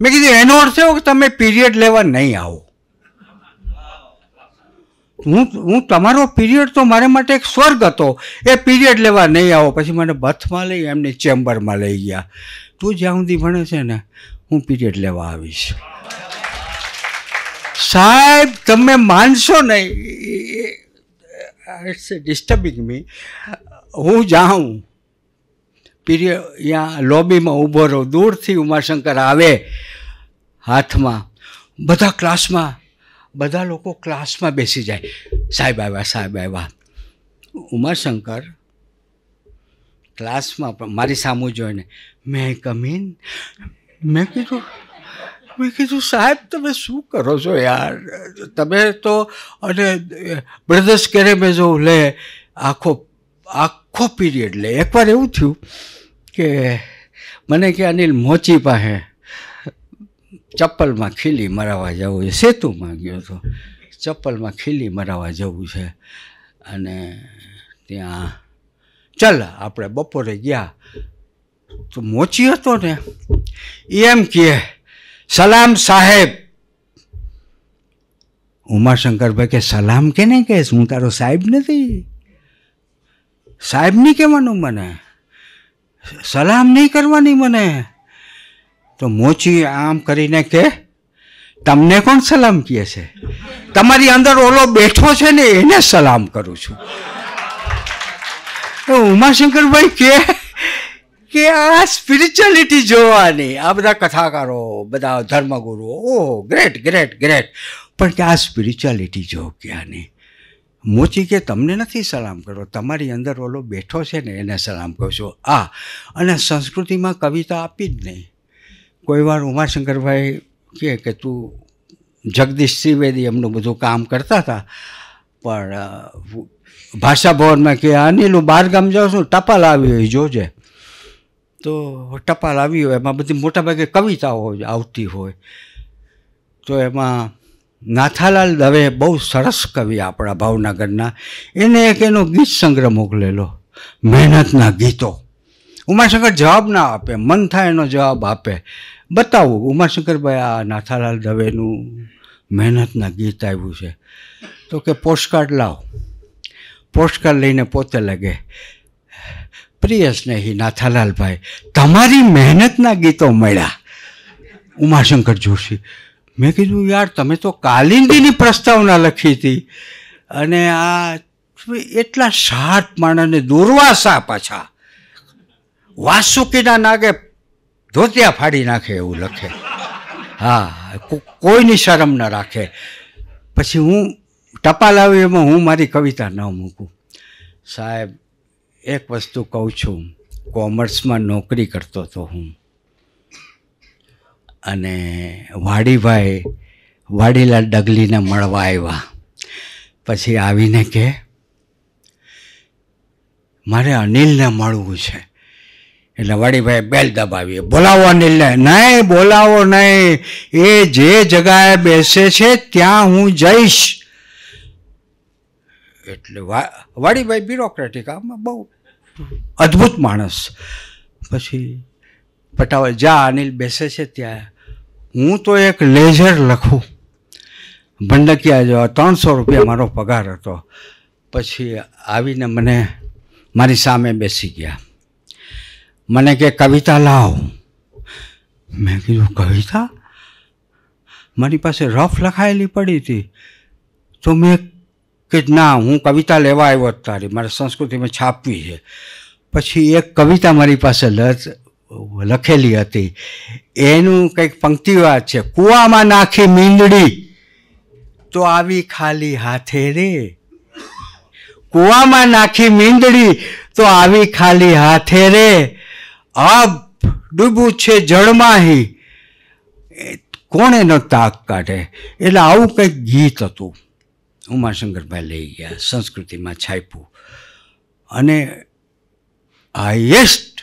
મેં કીધું એનો અર્થ એવો કે તમે પીરિયડ લેવા નહીં આવો હું હું તમારો પીરિયડ તો મારા માટે એક સ્વર્ગ હતો એ પીરિયડ લેવા નહીં આવો પછી મને બથમાં લઈ એમની ચેમ્બરમાં લઈ ગયા તું જ્યાં સુધી ભણે છે ને હું પીરિયડ લેવા આવીશ સાહેબ તમે માનશો નહીં ઇટ્સ ડિસ્ટર્બિંગ મી હું જાઉં પીરિયડ ત્યાં લોબીમાં ઊભો રહું દૂરથી ઉમાશંકર આવે હાથમાં બધા ક્લાસમાં બધા લોકો ક્લાસમાં બેસી જાય સાહેબ આવ્યા સાહેબ આવ્યા ઉમાશંકર ક્લાસમાં પણ મારી સામુ જોઈને મેં કમીન મેં કીધું મેં કીધું સાહેબ તમે શું કરો છો યાર તમે તો અને બ્રધર્સ કેરે મેં જોઉં લે આખો આખો પીરિયડ લે એકવાર એવું થયું કે મને કે અનિલ મોચી પાસે ચપ્પલમાં ખીલી મરાવા જવું છે સેતુ માંગ્યો હતો ચપ્પલમાં ખીલી મરાવા જવું છે અને ત્યાં ચાલ આપણે બપોરે ગયા તો મોચી હતો ને એમ કહે સલામ સાહેબ ઉમાશંકરભાઈ કે સલામ કે નહીં કહેશ હું તારો સાહેબ નથી સાહેબ નહીં કહેવાનું મને સલામ નહીં કરવાની મને તો મોચી આમ કરીને કે તમને કોણ સલામ કહે છે તમારી અંદર ઓલો બેઠો છે ને એને સલામ કરું છું તો ઉમાશંકરભાઈ કે કે આ સ્પિરિચ્યુઆલિટી જોવાની આ બધા કથાકારો બધા ધર્મગુરુઓ ઓહ ગ્રેટ ગ્રેટ ગ્રેટ પણ કે આ સ્પિરિચ્યુઆલિટી જો ક્યાંની મોચી કે તમને નથી સલામ કરો તમારી અંદર ઓલો બેઠો છે ને એને સલામ કરશો આ અને સંસ્કૃતિમાં કવિતા આપી જ નહીં કોઈ વાર ઉમાશંકરભાઈ કહે કે તું જગદીશ ત્રિવેદી એમનું બધું કામ કરતા હતા પણ ભાષા ભવનમાં કે અનિલ બહાર ગામ જાઉં છું ટપાલ આવી હોય જોજે તો ટપાલ આવી હોય એમાં બધી મોટાભાગે કવિતાઓ આવતી હોય તો એમાં નાથાલાલ દવે બહુ સરસ કવિ આપણા ભાવનગરના એને એક એનો ગીત સંગ્રહ મોકલેલો મહેનતના ગીતો ઉમાશંકર જવાબ ના આપે મન થાય એનો જવાબ આપે બતાવવું ઉમાશંકરભાઈ આ નાથાલાલ દવેનું મહેનતના ગીત આવ્યું છે તો કે પોસ્ટકાર્ડ લાવ પોસ્ટકાર્ડ લઈને પોતે લાગે પ્રિય સ્નેહી નાથાલાલભાઈ તમારી મહેનતના ગીતો મળ્યા ઉમાશંકર જોશી મેં કીધું યાર તમે તો કાલિંદીની પ્રસ્તાવના લખી હતી અને આ એટલા શાર્પ માણસને દુર્વાસા પાછા વાસુકીના નાગે ધોતિયા ફાડી નાખે એવું લખે હા કોઈની શરમ ન રાખે પછી હું ટપાલ આવી એમાં હું મારી કવિતા ન મૂકું સાહેબ એક વસ્તુ કહું છું કોમર્સમાં નોકરી કરતો હતો હું અને વાડીભાઈ વાડીલા ડગલીને મળવા આવ્યા પછી આવીને કે મારે અનિલને મળવું છે એટલે વાડીભાઈ બેલ દબાવીએ બોલાવો અનિલને નહીં બોલાવો નહીં એ જે જગાએ બેસે છે ત્યાં હું જઈશ એટલે વાડીભાઈ બ્યુરોક્રેટિક આમાં બહુ અદ્ભુત માણસ પછી પટાવા જા અનિલ બેસે છે ત્યાં હું તો એક લેઝર લખું ભંડકિયા જેવા ત્રણસો રૂપિયા મારો પગાર હતો પછી આવીને મને મારી સામે બેસી ગયા મને કે કવિતા લાવ મેં કીધું કવિતા મારી પાસે રફ લખાયેલી પડી હતી તો મેં કે ના હું કવિતા લેવા આવ્યો તારી મારે સંસ્કૃતિમાં છાપવી છે પછી એક કવિતા મારી પાસે લખેલી હતી એનું કંઈક પંક્તિ છે કૂવામાં નાખી મીંદડી તો આવી ખાલી હાથે રે કૂવામાં નાખી મીંદડી તો આવી ખાલી હાથે રે આપ ડૂબું છે જળમાં કોણ એનો તાક કાઢે એટલે આવું કંઈક ગીત હતું ઉમાશંકરભાઈ લઈ ગયા સંસ્કૃતિમાં છાપ્યું અને હાઈએસ્ટ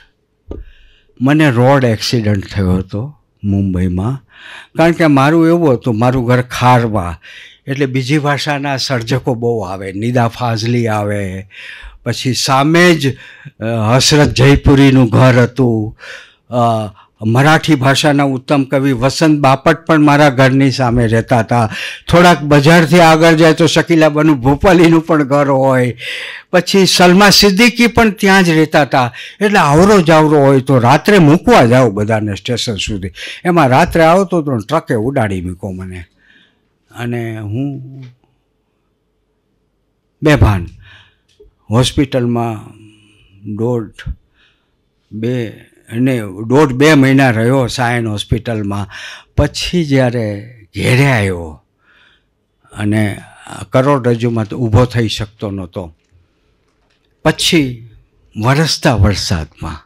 મને રોડ એક્સિડન્ટ થયો હતો મુંબઈમાં કારણ કે મારું એવું હતું મારું ઘર ખારવા એટલે બીજી ભાષાના સર્જકો બહુ આવે નિદા ફાઝલી આવે પછી સામે જ હસરત જયપુરીનું ઘર હતું મરાઠી ભાષાના ઉત્તમ કવિ વસંત બાપટ પણ મારા ઘરની સામે રહેતા હતા થોડાક બજારથી આગળ જાય તો શકીલા બનુ ભોપાલીનું પણ ઘર હોય પછી સલમા સિદ્દીકી પણ ત્યાં જ રહેતા હતા એટલે આવરો જાવરો હોય તો રાત્રે મૂકવા જાઓ બધાને સ્ટેશન સુધી એમાં રાત્રે આવતો તો ટ્રકે ઉડાડી મૂકો મને અને હું બેભાન હોસ્પિટલમાં દોઢ બે અને દોઢ બે મહિના રહ્યો સાયન હોસ્પિટલમાં પછી જ્યારે ઘેરે આવ્યો અને કરોડરજ્જુમાં તો ઊભો થઈ શકતો નહોતો પછી વરસતા વરસાદમાં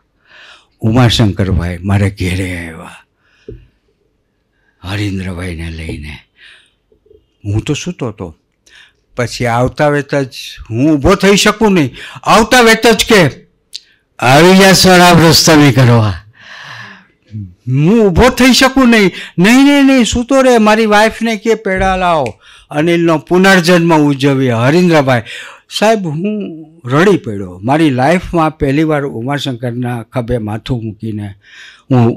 ઉમાશંકરભાઈ મારે ઘેરે આવ્યા હરીન્દ્રભાઈને લઈને હું તો સૂતો હતો પછી આવતા વેત જ હું ઊભો થઈ શકું નહીં આવતા વેત જ કે આવી જા સરાબ રસ્તાની કરવા હું ઊભો થઈ શકું નહીં નહીં નહીં નહીં સૂતો રે મારી વાઈફને કે પેડા લાવો અનિલનો પુનર્જન્મ ઉજવીએ હરિન્દ્રભાઈ સાહેબ હું રડી પડ્યો મારી લાઈફમાં પહેલીવાર ઉમાશંકરના ખભે માથું મૂકીને હું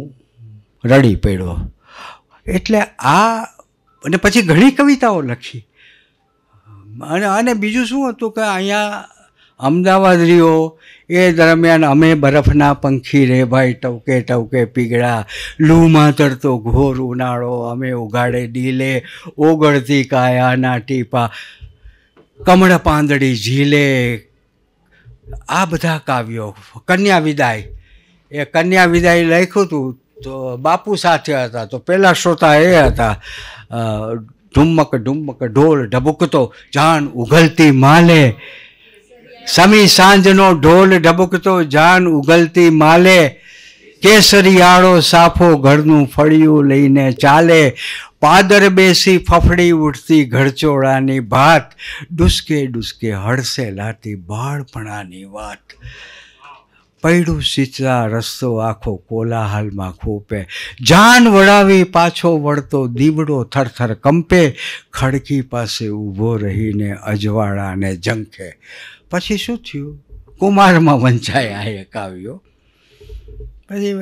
રડી પડ્યો એટલે આ અને પછી ઘણી કવિતાઓ લખી અને અને બીજું શું હતું કે અહીંયા રહ્યો એ દરમિયાન અમે બરફના પંખી રે ભાઈ ટવકે ટવકે પીગળા લૂમાં તરતો ઘોર ઉનાળો અમે ઉગાડે ડીલે ઓગળતી કાયાના ટીપા કમળ પાંદડી ઝીલે આ બધા કાવ્યો કન્યા વિદાય એ કન્યા વિદાય લખ્યું હતું તો બાપુ સાથે હતા તો પહેલાં શ્રોતા એ હતા ઢુમ્મક ઢુમ્મક ઢોલ ઢબુકતો જાન ઉગલતી માલે સમી સાંજનો ઢોલ ઢબુકતો જાન ઉગલતી માલે કેસરિયાળો સાફો ઘરનું ફળિયું લઈને ચાલે પાદર બેસી ફફડી ઉઠતી ઘરચોળાની ભાત ડુસકે ડુસકે હળસે લાતી બાળપણાની વાત પૈડું સિંચતા રસ્તો આખો કોલાહલમાં ખૂપે જાન વળાવી પાછો વળતો દીવડો થરથર કંપે ખડકી પાસે ઊભો રહીને અજવાળાને ઝંખે પછી શું થયું કુમારમાં વંચાયા એક આવ્યો પછી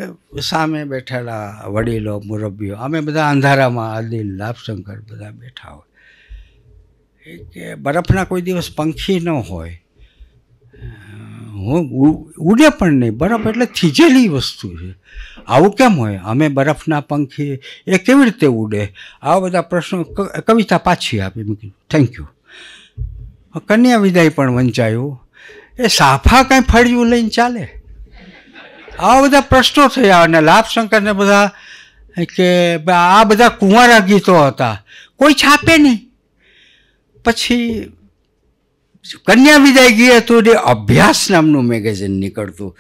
સામે બેઠેલા વડીલો મુરબ્બીઓ અમે બધા અંધારામાં આદિલ લાભશંકર બધા બેઠા હોય કે બરફના કોઈ દિવસ પંખી ન હોય ઉડે પણ નહીં બરફ એટલે થીજેલી વસ્તુ છે આવું કેમ હોય અમે બરફના પંખી એ કેવી રીતે ઉડે આવા બધા પ્રશ્નો કવિતા પાછી આપી મૂકી થેન્ક યુ કન્યા વિદાય પણ વંચાયું એ સાફા કાંઈ ફળિયું લઈને ચાલે આવા બધા પ્રશ્નો થયા અને લાભશંકરને બધા કે આ બધા કુંવારા ગીતો હતા કોઈ છાપે નહીં પછી કન્યા વિદાય વિદાયગી હતું જે અભ્યાસ નામનું મેગેઝિન નીકળતું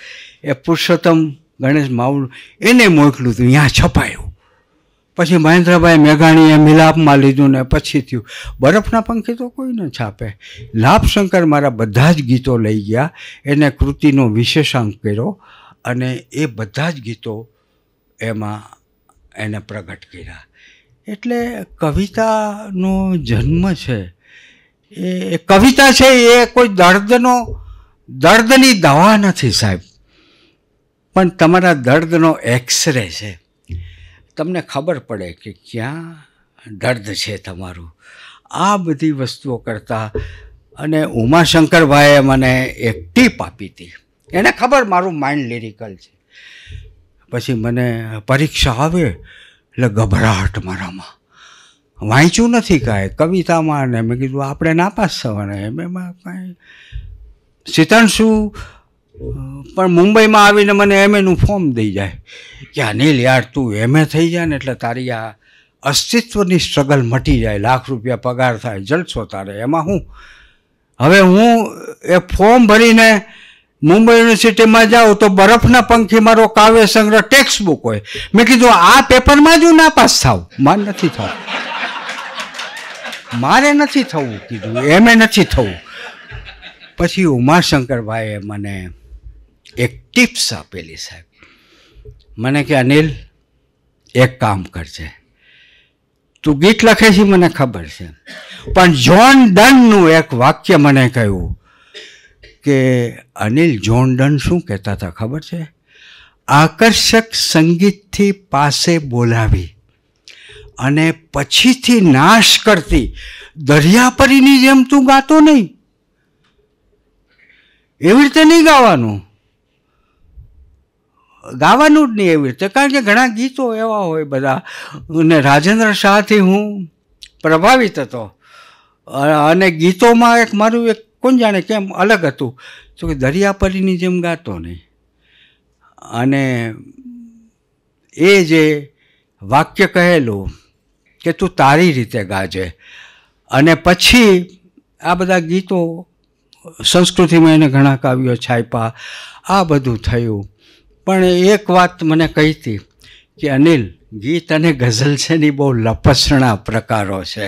એ પુરુષોત્તમ ગણેશ માઉલ એને મોકલ્યું હતું ત્યાં છપાયું પછી મહેન્દ્રભાઈ મેઘાણીએ મિલાપમાં લીધું ને પછી થયું બરફના પંખે તો કોઈ ન છાપે લાભશંકર મારા બધા જ ગીતો લઈ ગયા એને કૃતિનો વિશેષાંક કર્યો અને એ બધા જ ગીતો એમાં એને પ્રગટ કર્યા એટલે કવિતાનો જન્મ છે એ કવિતા છે એ કોઈ દર્દનો દર્દની દવા નથી સાહેબ પણ તમારા દર્દનો એક્સરે છે તમને ખબર પડે કે ક્યાં દર્દ છે તમારું આ બધી વસ્તુઓ કરતાં અને ઉમાશંકરભાઈએ મને એક ટીપ આપી હતી એને ખબર મારું માઇન્ડ લિરિકલ છે પછી મને પરીક્ષા આવે એટલે ગભરાહટ મારામાં વાંચ્યું નથી કાંઈ કવિતામાં ને મેં કીધું આપણે નાપાસ થવાના એમ એમાં કાંઈ સિતાંશુ પણ મુંબઈમાં આવીને મને એમએનું ફોર્મ દઈ જાય કે અનિલ યાર તું એમએ થઈ જાય ને એટલે તારી આ અસ્તિત્વની સ્ટ્રગલ મટી જાય લાખ રૂપિયા પગાર થાય જલસો તારે એમાં હું હવે હું એ ફોર્મ ભરીને મુંબઈ યુનિવર્સિટીમાં જાઉં તો બરફના પંખી મારો કાવ્ય સંગ્રહ ટેક્સ્ટ બુક હોય મેં કીધું આ પેપરમાં જ હું નાપાસ થાવ માન નથી થવું મારે નથી થવું કીધું એમે નથી થવું પછી ઉમાશંકરભાઈએ મને એક ટિપ્સ આપેલી સાહેબ મને કે અનિલ એક કામ કરજે તું ગીત લખે છે મને ખબર છે પણ જોન ડનનું એક વાક્ય મને કહ્યું કે અનિલ જોન ડન શું કહેતા હતા ખબર છે આકર્ષક સંગીતથી પાસે બોલાવી અને પછીથી નાશ કરતી દરિયાપરીની જેમ તું ગાતો નહીં એવી રીતે નહીં ગાવાનું ગાવાનું જ નહીં એવી રીતે કારણ કે ઘણા ગીતો એવા હોય બધા અને રાજેન્દ્ર શાહથી હું પ્રભાવિત હતો અને ગીતોમાં એક મારું એક કોણ જાણે કેમ અલગ હતું તો કે દરિયાપરીની જેમ ગાતો નહીં અને એ જે વાક્ય કહેલું કે તું તારી રીતે ગાજે અને પછી આ બધા ગીતો સંસ્કૃતિમાં એને ઘણા કાવ્યો છાપ્યા આ બધું થયું પણ એક વાત મને કહીતી કે અનિલ ગીત અને ગઝલ છે ને બહુ લપસણા પ્રકારો છે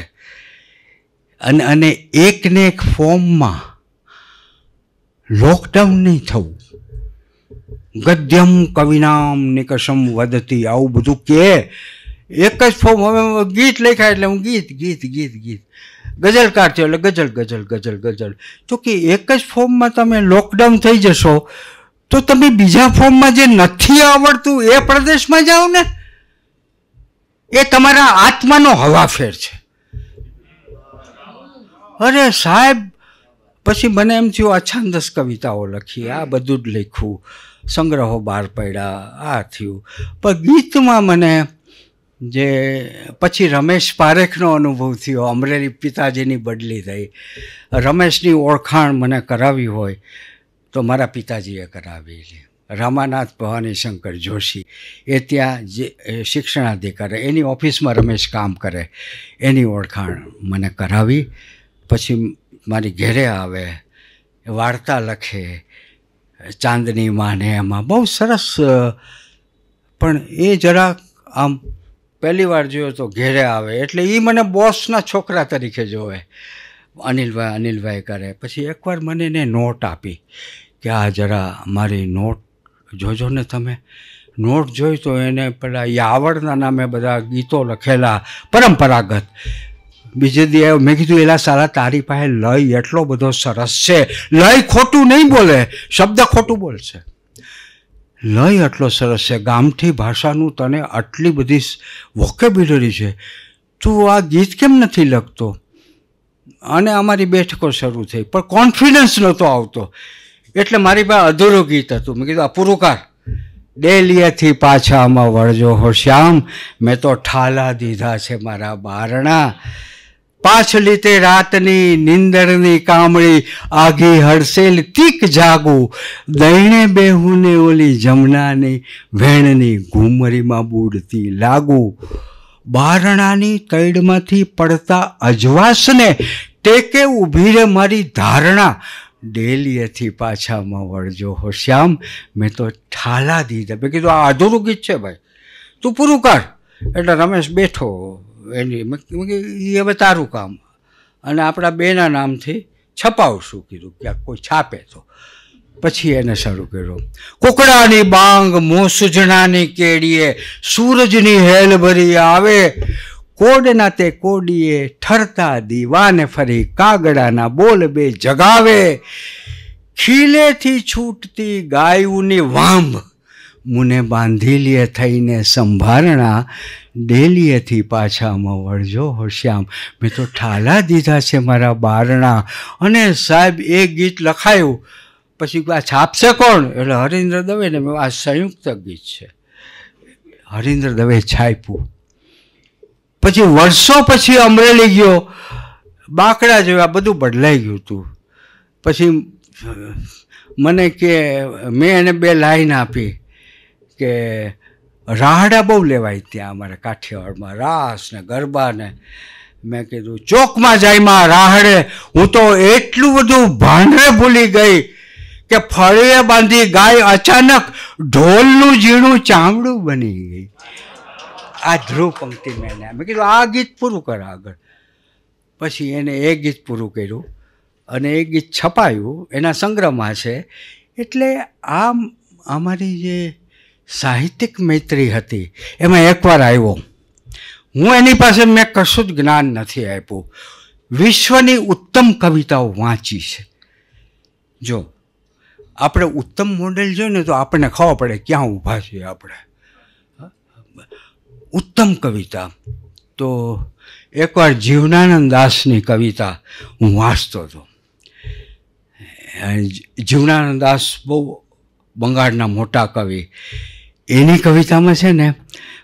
અને અને એકને એક ફોર્મમાં લોકડાઉન નહીં થવું ગદ્યમ કવિનામ નિકષમ વધતી આવું બધું કે એક જ ફોર્મ હવે ગીત લખ્યા એટલે હું ગીત ગીત ગીત ગીત ગઝલકાર થયો એટલે ગઝલ ગઝલ ગઝલ ગઝલ તો કે એક જ ફોર્મમાં તમે લોકડાઉન થઈ જશો તો તમે બીજા ફોર્મમાં જે નથી આવડતું એ પ્રદેશમાં જાઓ ને એ તમારા આત્માનો હવાફેર છે અરે સાહેબ પછી મને એમ થયું આ છાંદસ કવિતાઓ લખી આ બધું જ લખ્યું સંગ્રહો બહાર પડ્યા આ થયું પણ ગીતમાં મને જે પછી રમેશ પારેખનો અનુભવ થયો અમરેલી પિતાજીની બદલી થઈ રમેશની ઓળખાણ મને કરાવી હોય તો મારા પિતાજીએ કરાવી રામાનાથ ભવાની શંકર જોશી એ ત્યાં જે શિક્ષણાધિકારી એની ઓફિસમાં રમેશ કામ કરે એની ઓળખાણ મને કરાવી પછી મારી ઘેરે આવે વાર્તા લખે ચાંદની માને એમાં બહુ સરસ પણ એ જરાક આમ પહેલી વાર જોયો તો ઘેરે આવે એટલે એ મને બોસના છોકરા તરીકે જોવે અનિલભાઈ અનિલભાઈ કરે પછી એકવાર મને એને નોટ આપી કે આ જરા મારી નોટ જોજો ને તમે નોટ જોઈ તો એને પેલા યાવડના નામે બધા ગીતો લખેલા પરંપરાગત બીજે દી આવ્યો મેં કીધું એલા સારા તારી પાસે લય એટલો બધો સરસ છે લય ખોટું નહીં બોલે શબ્દ ખોટું બોલશે લય આટલો સરસ છે ગામઠી ભાષાનું તને આટલી બધી વોકેબ્યુલરી છે તું આ ગીત કેમ નથી લખતો અને અમારી બેઠકો શરૂ થઈ પણ કોન્ફિડન્સ નહોતો આવતો એટલે મારી પાસે અધૂરું ગીત હતું મેં કીધું આ પૂરું પાછા ડેલિયાથી વળજો હો શ્યામ મેં તો ઠાલા દીધા છે મારા બારણા પાછલી તે રાતની નિંદરની કામળી આઘી હડસેલ તીક જાગું દૈણે બેહુને ઓલી જમનાની વેણની ઘૂમરીમાં બુડતી લાગુ બારણાની તૈડમાંથી પડતા અજવાસને ટેકે ઊભી રે મારી ધારણા ડેલીએથી પાછામાં વળજો હો શ્યામ મેં તો ઠાલા દીધા મેં કીધું આ અધૂરું ગીત છે ભાઈ તું પૂરું કર એટલે રમેશ બેઠો એની એ હવે તારું કામ અને આપણા બેના નામથી છપાવશું કીધું ક્યાંક કોઈ છાપે તો પછી એને શરૂ કર્યો કુકડાની બાંગ મોં કેડીએ સૂરજની હેલ ભરી આવે કોડના તે કોડીએ ઠરતા દીવાને ફરી કાગડાના બોલ બે જગાવે ખીલેથી છૂટતી ગાયુની વાંભ મુને બાંધીલીએ થઈને સંભારણા ડેલીએથી પાછામાં વળજો હોશ્યામ મેં તો ઠાલા દીધા છે મારા બારણા અને સાહેબ એ ગીત લખાયું પછી આ છાપશે કોણ એટલે હરિન્દ્ર દવેને આ સંયુક્ત ગીત છે હરિન્દ્ર દવે છાપ્યું પછી વર્ષો પછી અમરેલી ગયો બાકડા જેવા બધું બદલાઈ ગયું હતું પછી મને કે મેં એને બે લાઈન આપી કે રાહડા બહુ લેવાય ત્યાં અમારે કાઠિયાવાડમાં રાસ ને ગરબા ને મેં કીધું ચોકમાં જાય જાયમાં રાહડે હું તો એટલું બધું ભાંડરે ભૂલી ગઈ કે ફળીએ બાંધી ગાય અચાનક ઢોલનું ઝીણું ચામડું બની ગઈ આ ધ્રુવ પંક્તિ મેં મેં કીધું આ ગીત પૂરું કર આગળ પછી એને એ ગીત પૂરું કર્યું અને એ ગીત છપાયું એના સંગ્રહમાં છે એટલે આમ અમારી જે સાહિત્યિક મૈત્રી હતી એમાં એકવાર આવ્યો હું એની પાસે મેં કશું જ જ્ઞાન નથી આપ્યું વિશ્વની ઉત્તમ કવિતાઓ વાંચી છે જો આપણે ઉત્તમ મોડેલ જોઈએ ને તો આપણને ખબર પડે ક્યાં ઊભા છીએ આપણે ઉત્તમ કવિતા તો એકવાર જીવનાનંદ દાસની કવિતા હું વાંચતો હતો જીવનાનંદ દાસ બહુ બંગાળના મોટા કવિ એની કવિતામાં છે ને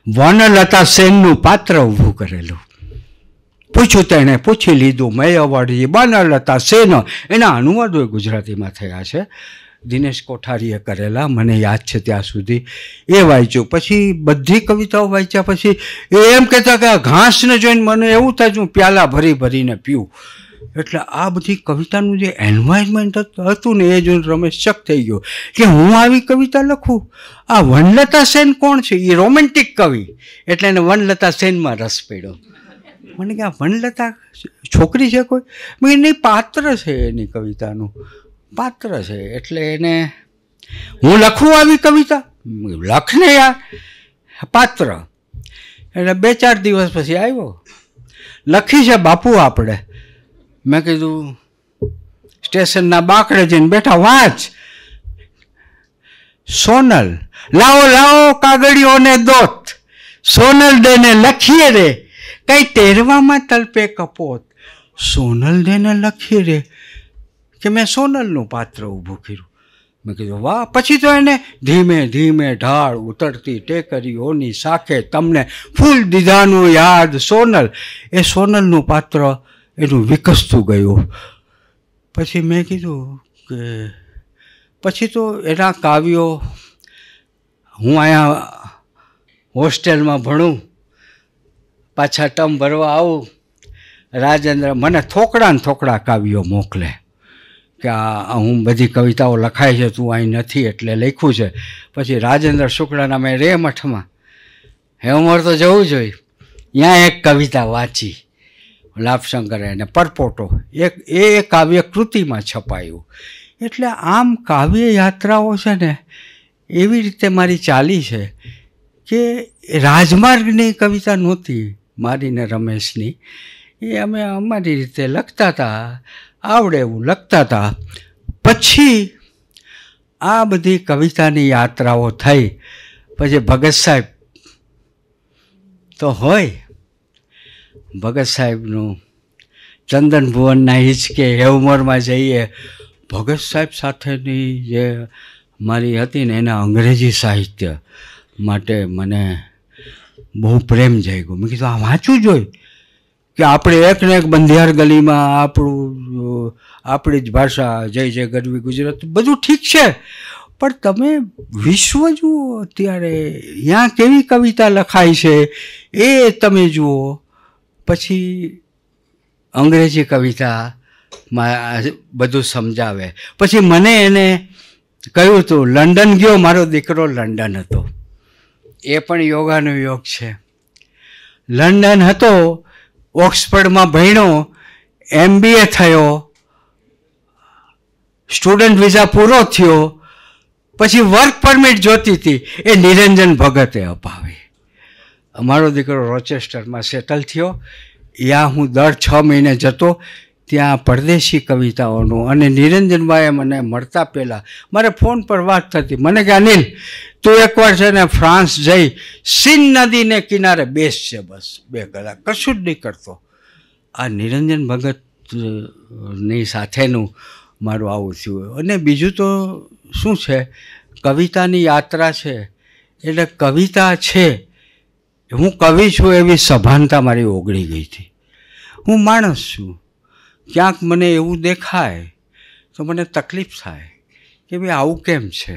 વનલતા સેનનું પાત્ર ઊભું કરેલું પૂછ્યું તેણે પૂછી લીધું મેં અવોર્ડ વનલતા સેન એના અનુવાદો ગુજરાતીમાં થયા છે દિનેશ કોઠારીએ કરેલા મને યાદ છે ત્યાં સુધી એ વાંચ્યું પછી બધી કવિતાઓ વાંચ્યા પછી એ એમ કહેતા કે આ ઘાસને જોઈને મને એવું થાય હું પ્યાલા ભરી ભરીને પીવું એટલે આ બધી કવિતાનું જે એન્વાયરમેન્ટ હતું ને એ જો રમેશ શક થઈ ગયો કે હું આવી કવિતા લખું આ વનલતા સેન કોણ છે એ રોમેન્ટિક કવિ એટલે એને વનલતા સેનમાં રસ પડ્યો મને કે આ વનલતા છોકરી છે કોઈ મેં એની પાત્ર છે એની કવિતાનું પાત્ર છે એટલે એને હું લખું આવી કવિતા લખને યાર પાત્ર એટલે બે ચાર દિવસ પછી આવ્યો લખી છે બાપુ આપણે મેં કીધું સ્ટેશનના બાકડે જઈને બેઠા વાંચ સોનલ લાવો લાવો કાગળીઓને દોત સોનલ દેને લખીએ રે કઈ તેરવામાં તલપે કપોત સોનલ દેને લખીએ રે કે મેં સોનલનું પાત્ર ઊભું કર્યું મેં કીધું વાહ પછી તો એને ધીમે ધીમે ઢાળ ઉતરતી ટેકરીઓની શાખે તમને ફૂલ દીધાનું યાદ સોનલ એ સોનલનું પાત્ર એનું વિકસતું ગયું પછી મેં કીધું કે પછી તો એના કાવ્યો હું અહીંયા હોસ્ટેલમાં ભણું પાછા ટમ ભરવા આવું રાજેન્દ્ર મને થોકડા ને થોકડા કાવ્યો મોકલે કે આ હું બધી કવિતાઓ લખાય છે તું અહીં નથી એટલે લખ્યું છે પછી રાજેન્દ્ર શુક્લાના મેં રે મઠમાં હેમર તો જવું જોઈએ ત્યાં એક કવિતા વાંચી લાભશંકરે અને પરપોટો એક એ કાવ્ય કૃતિમાં છપાયું એટલે આમ કાવ્ય યાત્રાઓ છે ને એવી રીતે મારી ચાલી છે કે રાજમાર્ગની કવિતા નહોતી મારી ને રમેશની એ અમે અમારી રીતે લખતા હતા આવડે એવું લખતા હતા પછી આ બધી કવિતાની યાત્રાઓ થઈ પછી ભગત સાહેબ તો હોય ભગત સાહેબનું ચંદન ભુવનના હિંચકે એ ઉંમરમાં જઈએ ભગત સાહેબ સાથેની જે મારી હતી ને એના અંગ્રેજી સાહિત્ય માટે મને બહુ પ્રેમ જાગ્યો મેં કીધું આ વાંચવું જોઈ કે આપણે એક ને એક બંધિયાર ગલીમાં આપણું આપણી જ ભાષા જય જય ગરવી ગુજરાત બધું ઠીક છે પણ તમે વિશ્વ જુઓ અત્યારે ત્યાં કેવી કવિતા લખાય છે એ તમે જુઓ પછી અંગ્રેજી કવિતામાં બધું સમજાવે પછી મને એને કહ્યું હતું લંડન ગયો મારો દીકરો લંડન હતો એ પણ યોગાનો યોગ છે લંડન હતો ઓક્સફર્ડમાં ભણ્યો એમબીએ થયો સ્ટુડન્ટ વિઝા પૂરો થયો પછી વર્ક પરમિટ જોતી હતી એ નિરંજન ભગતે અપાવી અમારો દીકરો રોચેસ્ટરમાં સેટલ થયો યા હું દર છ મહિને જતો ત્યાં પરદેશી કવિતાઓનું અને નિરંજનભાઈએ મને મળતા પહેલાં મારે ફોન પર વાત થતી મને કે અનિલ તું એકવાર છે ને ફ્રાન્સ જઈ સીન નદીને કિનારે બેસ છે બસ બે કલાક કશું જ નહીં કરતો આ નિરંજન ભગતની સાથેનું મારું આવું થયું અને બીજું તો શું છે કવિતાની યાત્રા છે એટલે કવિતા છે હું કવિ છું એવી સભાનતા મારી ઓગળી ગઈ હતી હું માણસ છું ક્યાંક મને એવું દેખાય તો મને તકલીફ થાય કે ભાઈ આવું કેમ છે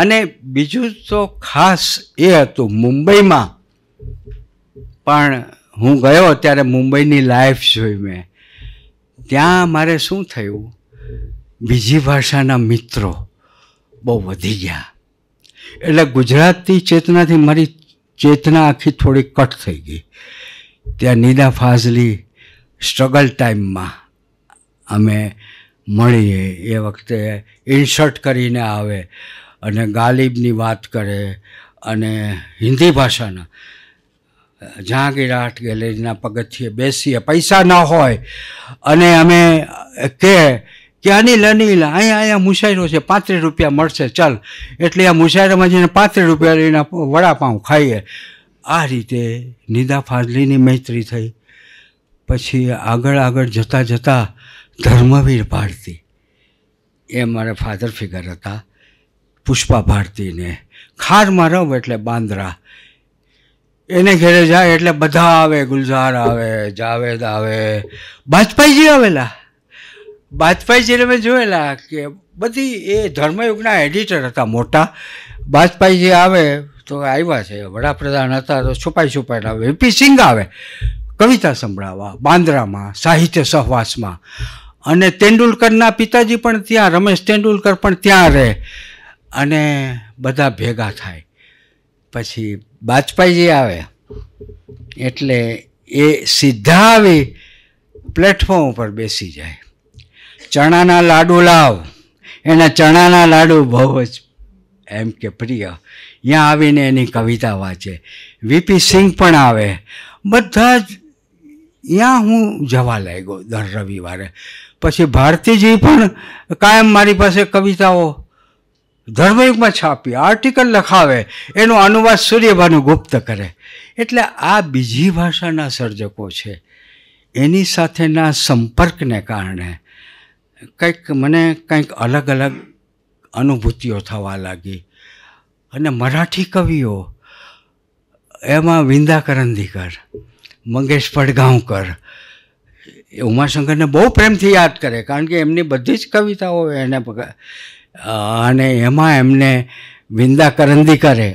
અને બીજું તો ખાસ એ હતું મુંબઈમાં પણ હું ગયો ત્યારે મુંબઈની લાઈફ જોઈ મેં ત્યાં મારે શું થયું બીજી ભાષાના મિત્રો બહુ વધી ગયા એટલે ગુજરાતી ચેતનાથી મારી ચેતના આખી થોડી કટ થઈ ગઈ ત્યાં નીના ફાઝલી સ્ટ્રગલ ટાઈમમાં અમે મળીએ એ વખતે ઇન્સર્ટ કરીને આવે અને ગાલિબની વાત કરે અને હિન્દી ભાષાના જહાંગીર આઠ ગેલેરીના પગથિયે બેસીએ પૈસા ન હોય અને અમે કે કે અનિલ અનિલ અહીંયા અહીંયા મુસાયરો છે પાંત્રીસ રૂપિયા મળશે ચાલ એટલે આ મુસાયરામાં જઈને પાંત્રીસ રૂપિયા લઈને વડાપાઉં ખાઈએ આ રીતે નિદા ફાજલીની મૈત્રી થઈ પછી આગળ આગળ જતાં જતાં ધર્મવીર ભારતી એ મારા ફાધર ફિગર હતા પુષ્પા ભારતીને ખારમાં રવ એટલે બાંદ્રા એને ઘેરે જાય એટલે બધા આવે ગુલઝાર આવે જાવેદ આવે બાજપાઈજી આવેલા બાજપાઈ જ્યારે મેં જોયેલા કે બધી એ ધર્મયુગના એડિટર હતા મોટા બાજપાઈ જે આવે તો આવ્યા છે વડાપ્રધાન હતા તો છુપાઈ છુપાઈને આવે વીપી સિંઘ આવે કવિતા સંભળાવવા બાંદ્રામાં સાહિત્ય સહવાસમાં અને તેંડુલકરના પિતાજી પણ ત્યાં રમેશ તેંડુલકર પણ ત્યાં રહે અને બધા ભેગા થાય પછી બાજપાઈજી આવે એટલે એ સીધા આવી પ્લેટફોર્મ ઉપર બેસી જાય ચણાના લાડુ લાવ એના ચણાના લાડુ બહુ જ એમ કે પ્રિય ત્યાં આવીને એની કવિતા વાંચે વીપી સિંહ પણ આવે બધા જ ત્યાં હું જવા લાગ્યો દર રવિવારે પછી ભારતીજી પણ કાયમ મારી પાસે કવિતાઓ ધર્મયુગમાં છાપી આર્ટિકલ લખાવે એનો અનુવાદ સૂર્યભાનુ ગુપ્ત કરે એટલે આ બીજી ભાષાના સર્જકો છે એની સાથેના સંપર્કને કારણે કંઈક મને કંઈક અલગ અલગ અનુભૂતિઓ થવા લાગી અને મરાઠી કવિઓ એમાં વિંદા કરંદીકર મંગેશ પડગાંવકર એ ઉમાશંકરને બહુ પ્રેમથી યાદ કરે કારણ કે એમની બધી જ કવિતાઓ એને અને એમાં એમને વિંદા કરંદીકરે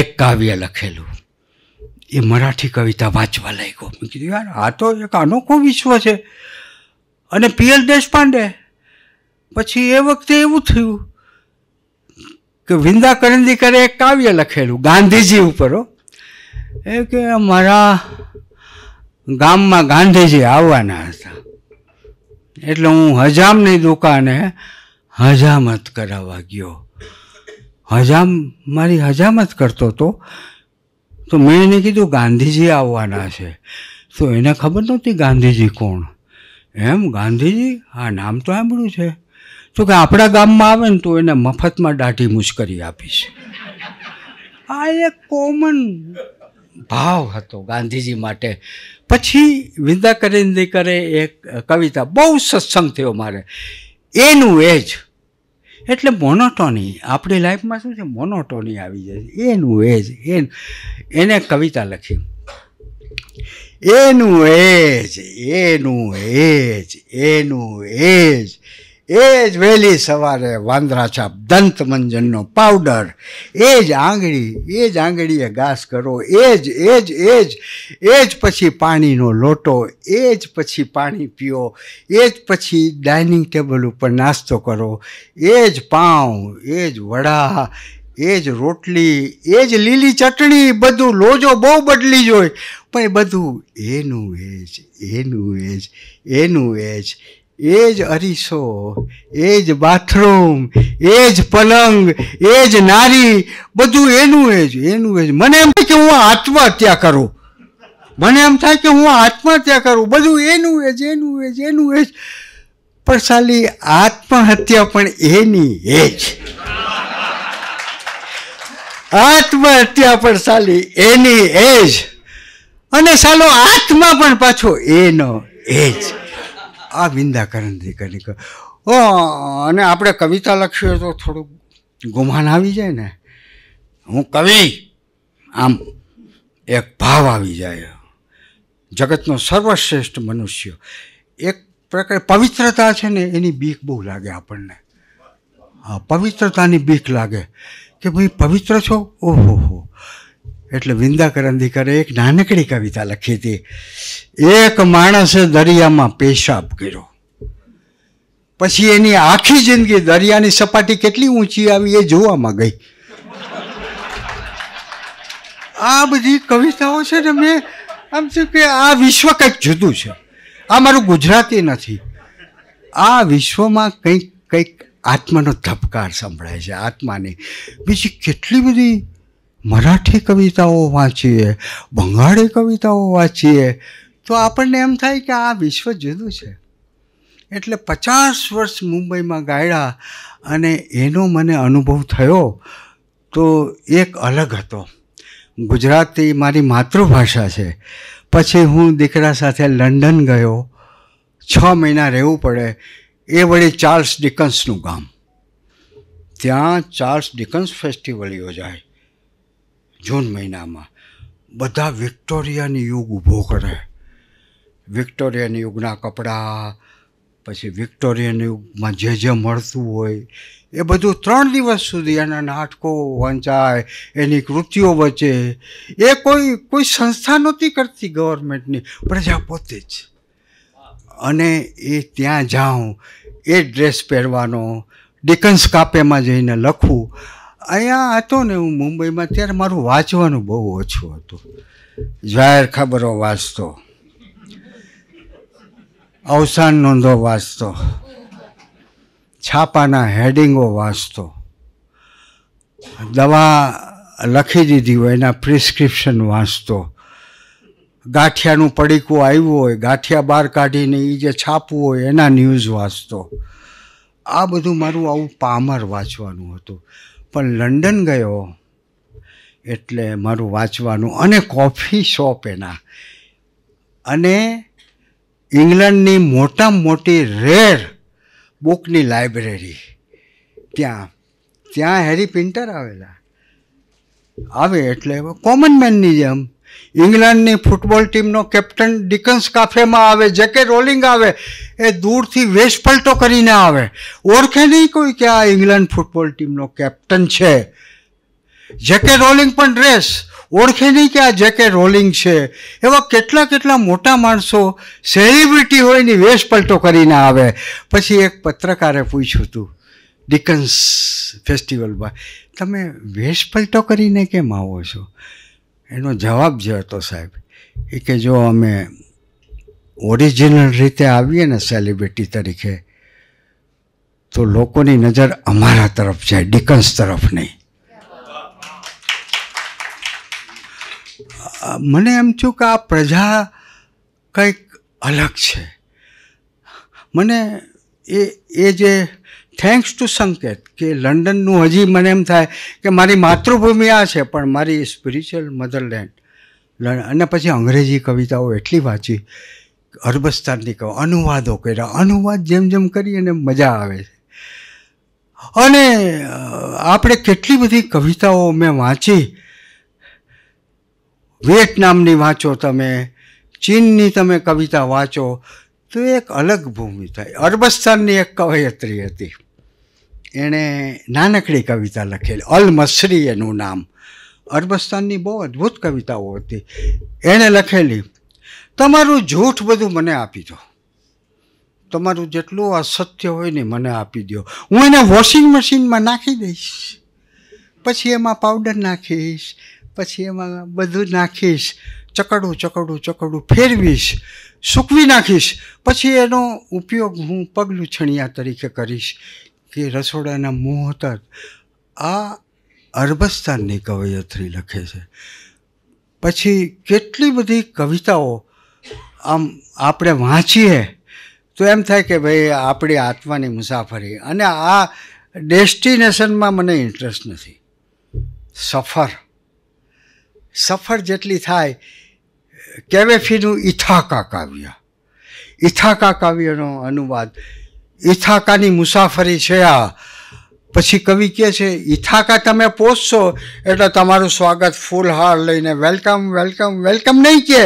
એક કાવ્ય લખેલું એ મરાઠી કવિતા વાંચવા લાગ્યો મેં કીધું યાર આ તો એક અનોખો વિશ્વ છે અને પીએલ દેશપાંડે પછી એ વખતે એવું થયું કે વિંદા કરંદીકરે એક કાવ્ય લખેલું ગાંધીજી ઉપર એ કે મારા ગામમાં ગાંધીજી આવવાના હતા એટલે હું હજામની દુકાને હજામત કરાવવા ગયો હજામ મારી હજામત કરતો હતો તો મેં એને કીધું ગાંધીજી આવવાના છે તો એને ખબર નહોતી ગાંધીજી કોણ એમ ગાંધીજી આ નામ તો સાંભળ્યું છે તો કે આપણા ગામમાં આવે ને તો એને મફતમાં દાઢી મુશ્કરી આપીશ આ એક કોમન ભાવ હતો ગાંધીજી માટે પછી વિંદા કરિંદી કરે એક કવિતા બહુ સત્સંગ થયો મારે એનું એ એટલે મોનોટોની આપણી લાઈફમાં શું છે મોનોટોની આવી જાય એનું એ જ એને કવિતા લખી એનું એ જ એનું એ જ એનું એ જ એ જ વહેલી સવારે વાંદરાછાપ દંત મંજનનો પાવડર એ જ આંગળી એ જ આંગળીએ ઘાસ કરો એ જ એ જ એ જ એ જ પછી પાણીનો લોટો એ જ પછી પાણી પીઓ એ જ પછી ડાઇનિંગ ટેબલ ઉપર નાસ્તો કરો એ જ પાઉં એ જ વડા એ જ રોટલી એ જ લીલી ચટણી બધું લોજો બહુ બદલી જોઈ પણ એ બધું એનું એજ એનું એજ એનું એજ એ જ અરીસો એ જ બાથરૂમ એ જ પલંગ એ જ નારી બધું એનું એજ એનું એ મને એમ થાય કે હું આત્મહત્યા કરું મને એમ થાય કે હું આત્મહત્યા કરું બધું એનું એજ એનું એજ એનું એજ પણ સાલી આત્મહત્યા પણ એની એ જ આત્મહત્યા પણ સાલી એની એજ અને સાલો આત્મા પણ પાછો એનો એજ આ વિંદા કરંદી કરી ઓ અને આપણે કવિતા લખીએ તો થોડુંક ગુમાન આવી જાય ને હું કવિ આમ એક ભાવ આવી જાય જગતનો સર્વશ્રેષ્ઠ મનુષ્ય એક પ્રકારે પવિત્રતા છે ને એની બીક બહુ લાગે આપણને હા પવિત્રતાની બીક લાગે કે ભાઈ પવિત્ર છો ઓહો હો એટલે વિંદા કરંદીકરે એક નાનકડી કવિતા લખી હતી એક માણસે દરિયામાં પેશાબ કર્યો પછી એની આખી જિંદગી દરિયાની સપાટી કેટલી ઊંચી આવી એ જોવામાં ગઈ આ બધી કવિતાઓ છે ને મેં આમ છું કે આ વિશ્વ કંઈક જુદું છે આ મારું ગુજરાતી નથી આ વિશ્વમાં કંઈક કંઈક આત્માનો ધબકાર સંભળાય છે આત્માની બીજી કેટલી બધી મરાઠી કવિતાઓ વાંચીએ બંગાળી કવિતાઓ વાંચીએ તો આપણને એમ થાય કે આ વિશ્વ જુદું છે એટલે પચાસ વર્ષ મુંબઈમાં ગાયડા અને એનો મને અનુભવ થયો તો એક અલગ હતો ગુજરાતી મારી માતૃભાષા છે પછી હું દીકરા સાથે લંડન ગયો છ મહિના રહેવું પડે એ વળી ચાર્લ્સ ડિકન્સનું ગામ ત્યાં ચાર્લ્સ ડિકન્સ ફેસ્ટિવલ યોજાય જૂન મહિનામાં બધા વિક્ટોરિયાની યુગ ઊભો કરે વિક્ટોરિયાની યુગના કપડાં પછી વિક્ટોરિયન યુગમાં જે જે મળતું હોય એ બધું ત્રણ દિવસ સુધી એના નાટકો વંચાય એની કૃતિઓ વચ્ચે એ કોઈ કોઈ સંસ્થા નહોતી કરતી ગવર્મેન્ટની પ્રજા પોતે જ અને એ ત્યાં જાઉં એ ડ્રેસ પહેરવાનો ડિકન્સ કાપેમાં જઈને લખવું અહીંયા હતો ને હું મુંબઈમાં ત્યારે મારું વાંચવાનું બહુ ઓછું હતું જાહેર ખબરો વાંચતો અવસાન નોંધો વાંચતો છાપાના હેડિંગો વાંચતો દવા લખી દીધી હોય એના પ્રિસ્ક્રિપ્શન વાંચતો ગાંઠિયાનું પડીકું આવ્યું હોય ગાંઠિયા બહાર કાઢીને એ જે છાપવું હોય એના ન્યૂઝ વાંચતો આ બધું મારું આવું પામર વાંચવાનું હતું પણ લંડન ગયો એટલે મારું વાંચવાનું અને કોફી શોપ એના અને ઇંગ્લેન્ડની મોટામાં મોટી રેર બુકની લાઇબ્રેરી ત્યાં ત્યાં હેરી પિન્ટર આવેલા આવે એટલે કોમન મેનની જેમ ઇંગ્લેન્ડની ફૂટબોલ ટીમનો કેપ્ટન ડિકન્સ કાફેમાં આવે જે કે રોલિંગ આવે એ દૂરથી વેશ પલટો કરીને આવે ઓળખે નહીં કોઈ કે આ ઇંગ્લેન્ડ ફૂટબોલ ટીમનો કેપ્ટન છે જે કે રોલિંગ પણ ડ્રેસ ઓળખે નહીં કે આ જે કે રોલિંગ છે એવા કેટલા કેટલા મોટા માણસો સેલિબ્રિટી હોય એની વેશ પલટો કરીને આવે પછી એક પત્રકારે પૂછ્યું હતું ડિકન્સ ફેસ્ટિવલમાં તમે વેશ પલટો કરીને કેમ આવો છો એનો જવાબ જે હતો સાહેબ એ કે જો અમે ઓરિજિનલ રીતે આવીએ ને સેલિબ્રિટી તરીકે તો લોકોની નજર અમારા તરફ જાય ડિકન્સ તરફ નહીં મને એમ થયું કે આ પ્રજા કંઈક અલગ છે મને એ એ જે થેન્ક્સ ટુ સંકેત કે લંડનનું હજી મને એમ થાય કે મારી માતૃભૂમિ આ છે પણ મારી સ્પિરિચ્યુઅલ મધરલેન્ડ અને પછી અંગ્રેજી કવિતાઓ એટલી વાંચી અરબસ્તાનની કહો અનુવાદો કર્યા અનુવાદ જેમ જેમ કરી અને મજા આવે છે અને આપણે કેટલી બધી કવિતાઓ મેં વાંચી વિયેટનામની વાંચો તમે ચીનની તમે કવિતા વાંચો તો એક અલગ ભૂમિ થાય અરબસ્તાનની એક કવયત્રી હતી એણે નાનકડી કવિતા લખેલી અલ અલમસરી એનું નામ અરબસ્તાનની બહુ અદ્ભુત કવિતાઓ હતી એણે લખેલી તમારું જૂઠ બધું મને આપી દો તમારું જેટલું અસત્ય હોય ને મને આપી દો હું એને વોશિંગ મશીનમાં નાખી દઈશ પછી એમાં પાવડર નાખીશ પછી એમાં બધું નાખીશ ચકડું ચકડું ચકડું ફેરવીશ સૂકવી નાખીશ પછી એનો ઉપયોગ હું પગલું છણિયા તરીકે કરીશ કે રસોડાના મોહ હતા આ અરબસ્તાનની કવિયત્રી લખે છે પછી કેટલી બધી કવિતાઓ આમ આપણે વાંચીએ તો એમ થાય કે ભાઈ આપણી આત્માની મુસાફરી અને આ ડેસ્ટિનેશનમાં મને ઇન્ટરેસ્ટ નથી સફર સફર જેટલી થાય કેવેફીનું ઇથાકા કાવ્ય ઇથાકા કાવ્યનો અનુવાદ ઇથાકાની મુસાફરી છે આ પછી કવિ કહે છે ઇથાકા તમે પહોંચશો એટલે તમારું સ્વાગત ફૂલ હાર લઈને વેલકમ વેલકમ વેલકમ નહીં કે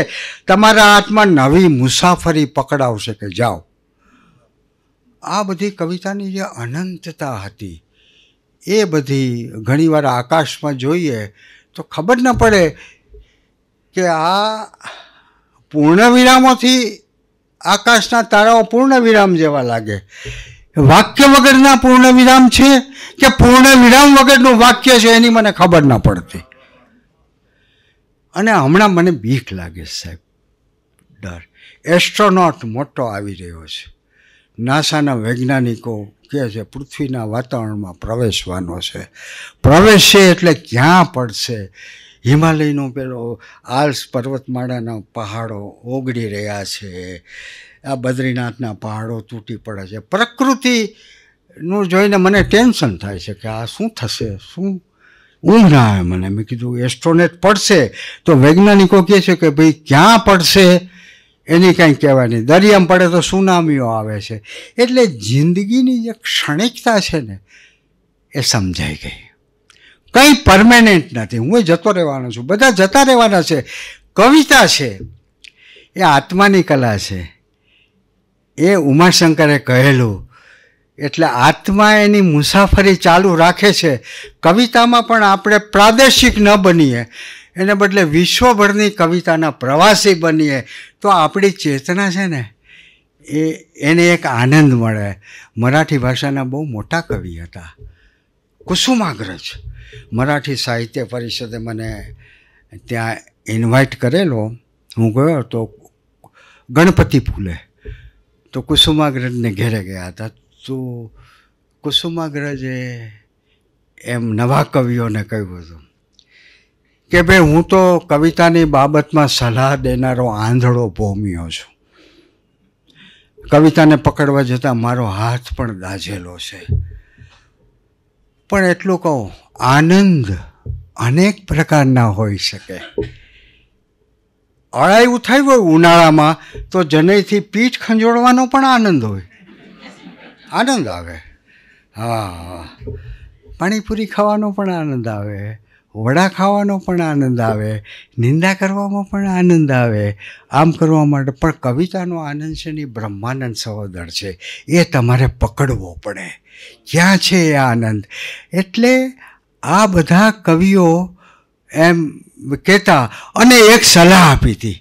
તમારા હાથમાં નવી મુસાફરી પકડાવશે કે જાઓ આ બધી કવિતાની જે અનંતતા હતી એ બધી ઘણીવાર આકાશમાં જોઈએ તો ખબર ન પડે કે આ પૂર્ણ વિરામોથી આકાશના તારાઓ પૂર્ણ વિરામ જેવા લાગે વાક્ય વગરના પૂર્ણ વિરામ છે કે પૂર્ણ વિરામ વગરનું વાક્ય છે એની મને ખબર ન પડતી અને હમણાં મને બીક લાગે સાહેબ ડર એસ્ટ્રોનોટ મોટો આવી રહ્યો છે નાસાના વૈજ્ઞાનિકો કહે છે પૃથ્વીના વાતાવરણમાં પ્રવેશવાનો છે પ્રવેશશે એટલે ક્યાં પડશે હિમાલયનો પેલો આલ્સ પર્વતમાળાના પહાડો ઓગળી રહ્યા છે આ બદ્રીનાથના પહાડો તૂટી પડે છે પ્રકૃતિનું જોઈને મને ટેન્શન થાય છે કે આ શું થશે શું ઊંઘ ના આવે મને મેં કીધું એસ્ટ્રોનેટ પડશે તો વૈજ્ઞાનિકો કહે છે કે ભાઈ ક્યાં પડશે એની કાંઈ કહેવાય નહીં દરિયામાં પડે તો સુનામીઓ આવે છે એટલે જિંદગીની જે ક્ષણિકતા છે ને એ સમજાઈ ગઈ કંઈ પરમેનન્ટ નથી હું જતો રહેવાનો છું બધા જતા રહેવાના છે કવિતા છે એ આત્માની કલા છે એ ઉમાશંકરે કહેલું એટલે આત્મા એની મુસાફરી ચાલુ રાખે છે કવિતામાં પણ આપણે પ્રાદેશિક ન બનીએ એને બદલે વિશ્વભરની કવિતાના પ્રવાસી બનીએ તો આપણી ચેતના છે ને એ એને એક આનંદ મળે મરાઠી ભાષાના બહુ મોટા કવિ હતા કુસુમાગ્રજ મરાઠી સાહિત્ય પરિષદે મને ત્યાં ઇન્વાઇટ કરેલો હું ગયો તો ગણપતિ ફૂલે તો કુસુમાગ્રજને ઘેરે ગયા હતા તો કુસુમાગ્રજે એમ નવા કવિઓને કહ્યું હતું કે ભાઈ હું તો કવિતાની બાબતમાં સલાહ દેનારો આંધળો ભોમ્યો છું કવિતાને પકડવા જતાં મારો હાથ પણ દાઝેલો છે પણ એટલું કહું આનંદ અનેક પ્રકારના હોઈ શકે અળાયું થયું હોય ઉનાળામાં તો જનઈથી પીઠ ખંજોળવાનો પણ આનંદ હોય આનંદ આવે હા પાણીપુરી ખાવાનો પણ આનંદ આવે વડા ખાવાનો પણ આનંદ આવે નિંદા કરવામાં પણ આનંદ આવે આમ કરવા માટે પણ કવિતાનો આનંદ છે ને એ બ્રહ્માનંદ સહોદર છે એ તમારે પકડવો પડે ક્યાં છે એ આનંદ એટલે આ બધા કવિઓ એમ કહેતા અને એક સલાહ આપી હતી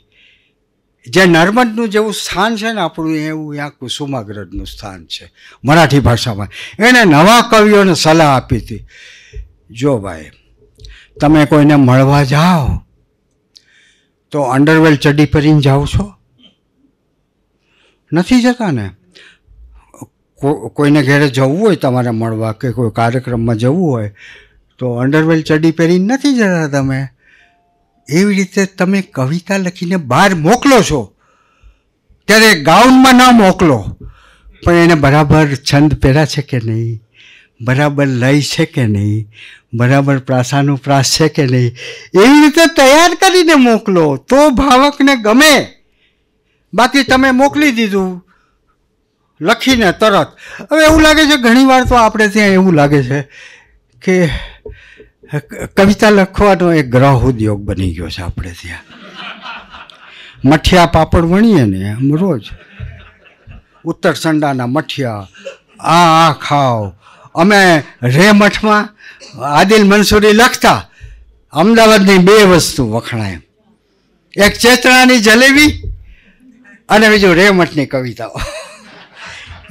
જે નર્મદનું જેવું સ્થાન છે ને આપણું એવું ત્યાં કુસુમાગ્રજનું સ્થાન છે મરાઠી ભાષામાં એણે નવા કવિઓને સલાહ આપી હતી જો ભાઈ તમે કોઈને મળવા જાઓ તો અંડરવેલ ચડી પહેરીને જાઓ છો નથી જતા ને કોઈને ઘેરે જવું હોય તમારે મળવા કે કોઈ કાર્યક્રમમાં જવું હોય તો અંડરવેલ ચડી પહેરીને નથી જતા તમે એવી રીતે તમે કવિતા લખીને બહાર મોકલો છો ત્યારે ગાઉનમાં ન મોકલો પણ એને બરાબર છંદ પહેરા છે કે નહીં બરાબર લય છે કે નહીં બરાબર પ્રાસાનું પ્રાસ છે કે નહીં એવી રીતે તૈયાર કરીને મોકલો તો ભાવકને ગમે બાકી તમે મોકલી દીધું લખીને તરત હવે એવું લાગે છે ઘણીવાર તો આપણે ત્યાં એવું લાગે છે કે કવિતા લખવાનો એક ગ્રહ ઉદ્યોગ બની ગયો છે આપણે ત્યાં મઠિયા પાપડ વણીએ ને આમ રોજ ઉત્તર સંડાના મઠિયા આ આ ખાઓ અમે રે મઠમાં આદિલ મંસૂરી લખતા અમદાવાદની બે વસ્તુ વખણાય એક ચેતરાની જલેબી અને બીજું રેમટની કવિતાઓ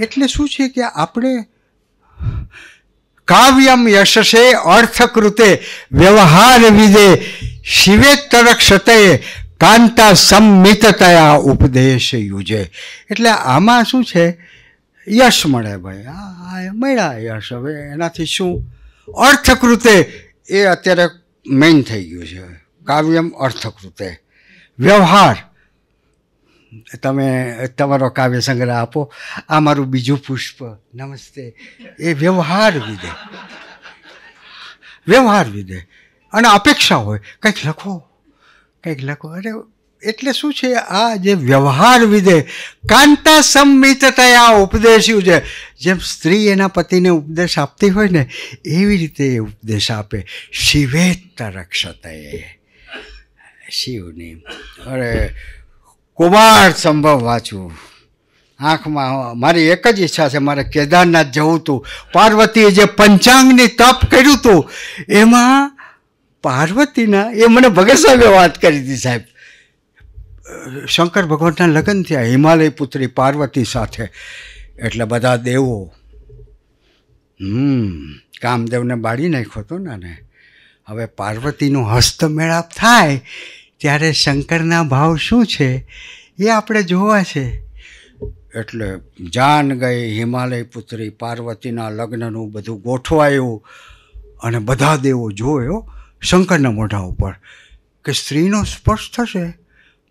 એટલે શું છે કે આપણે કાવ્યમ યશસે અર્થકૃતે વ્યવહાર વિદે શિવેતરક સતયે કાંતા સંમિતતયા ઉપદેશ યુજે એટલે આમાં શું છે યશ મળે ભાઈ આ મળ્યા યશ હવે એનાથી શું અર્થકૃતે એ અત્યારે મેઇન થઈ ગયું છે કાવ્યમ અર્થકૃતે વ્યવહાર તમે તમારો કાવ્ય સંગ્રહ આપો આ મારું બીજું પુષ્પ નમસ્તે એ વ્યવહાર વિધે વ્યવહાર વિદે અને અપેક્ષા હોય કંઈક લખો કંઈક લખો અરે એટલે શું છે આ જે વ્યવહાર વિધે કાંતા સંમિતતા આ ઉપદેશ્યું છે જેમ સ્ત્રી એના પતિને ઉપદેશ આપતી હોય ને એવી રીતે એ ઉપદેશ આપે શિવેત રક્ષતા શિવની અરે કુમાર સંભવ વાંચવું આંખમાં મારી એક જ ઈચ્છા છે મારે કેદારનાથ જવું હતું પાર્વતીએ જે પંચાંગની તપ કર્યું હતું એમાં પાર્વતીના એ મને ભગત સાહેબે વાત કરી હતી સાહેબ શંકર ભગવાનના લગ્ન થયા હિમાલય પુત્રી પાર્વતી સાથે એટલે બધા દેવો હમ કામદેવને બાળી નાખ્યો હતો ને હવે પાર્વતીનું હસ્તમેળાપ થાય ત્યારે શંકરના ભાવ શું છે એ આપણે જોવા છે એટલે જાન ગઈ હિમાલય પુત્રી પાર્વતીના લગ્નનું બધું ગોઠવાયું અને બધા દેવો જોયો શંકરના મોઢા ઉપર કે સ્ત્રીનો સ્પર્શ થશે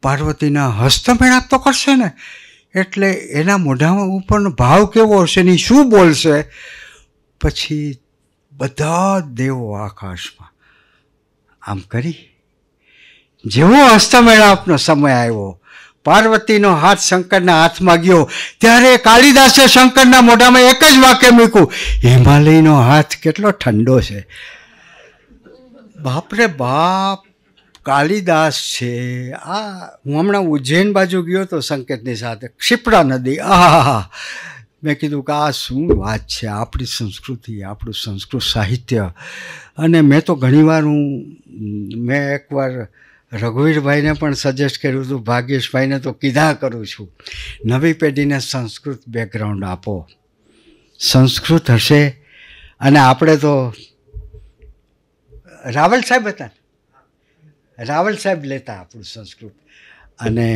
પાર્વતીના હસ્તમેળાપ તો કરશે ને એટલે એના મોઢામાં ઉપરનો ભાવ કેવો હશે ને શું બોલશે પછી બધા દેવો આકાશમાં આમ કરી જેવો હસ્તમેળાપનો સમય આવ્યો પાર્વતીનો હાથ શંકરના હાથમાં ગયો ત્યારે કાલિદાસે શંકરના મોઢામાં એક જ વાક્ય મૂક્યું હિમાલયનો હાથ કેટલો ઠંડો છે બાપરે બાપ કાલિદાસ છે આ હું હમણાં ઉજ્જૈન બાજુ ગયો હતો સંકેતની સાથે ક્ષિપ્રા નદી આહા મેં કીધું કે આ શું વાત છે આપણી સંસ્કૃતિ આપણું સંસ્કૃત સાહિત્ય અને મેં તો ઘણીવાર હું મેં એકવાર રઘુવીરભાઈને પણ સજેસ્ટ કર્યું હતું ભાગ્યેશભાઈને તો કીધા કરું છું નવી પેઢીને સંસ્કૃત બેકગ્રાઉન્ડ આપો સંસ્કૃત હશે અને આપણે તો રાવલ સાહેબ હતા રાવલ સાહેબ લેતા આપણું સંસ્કૃત અને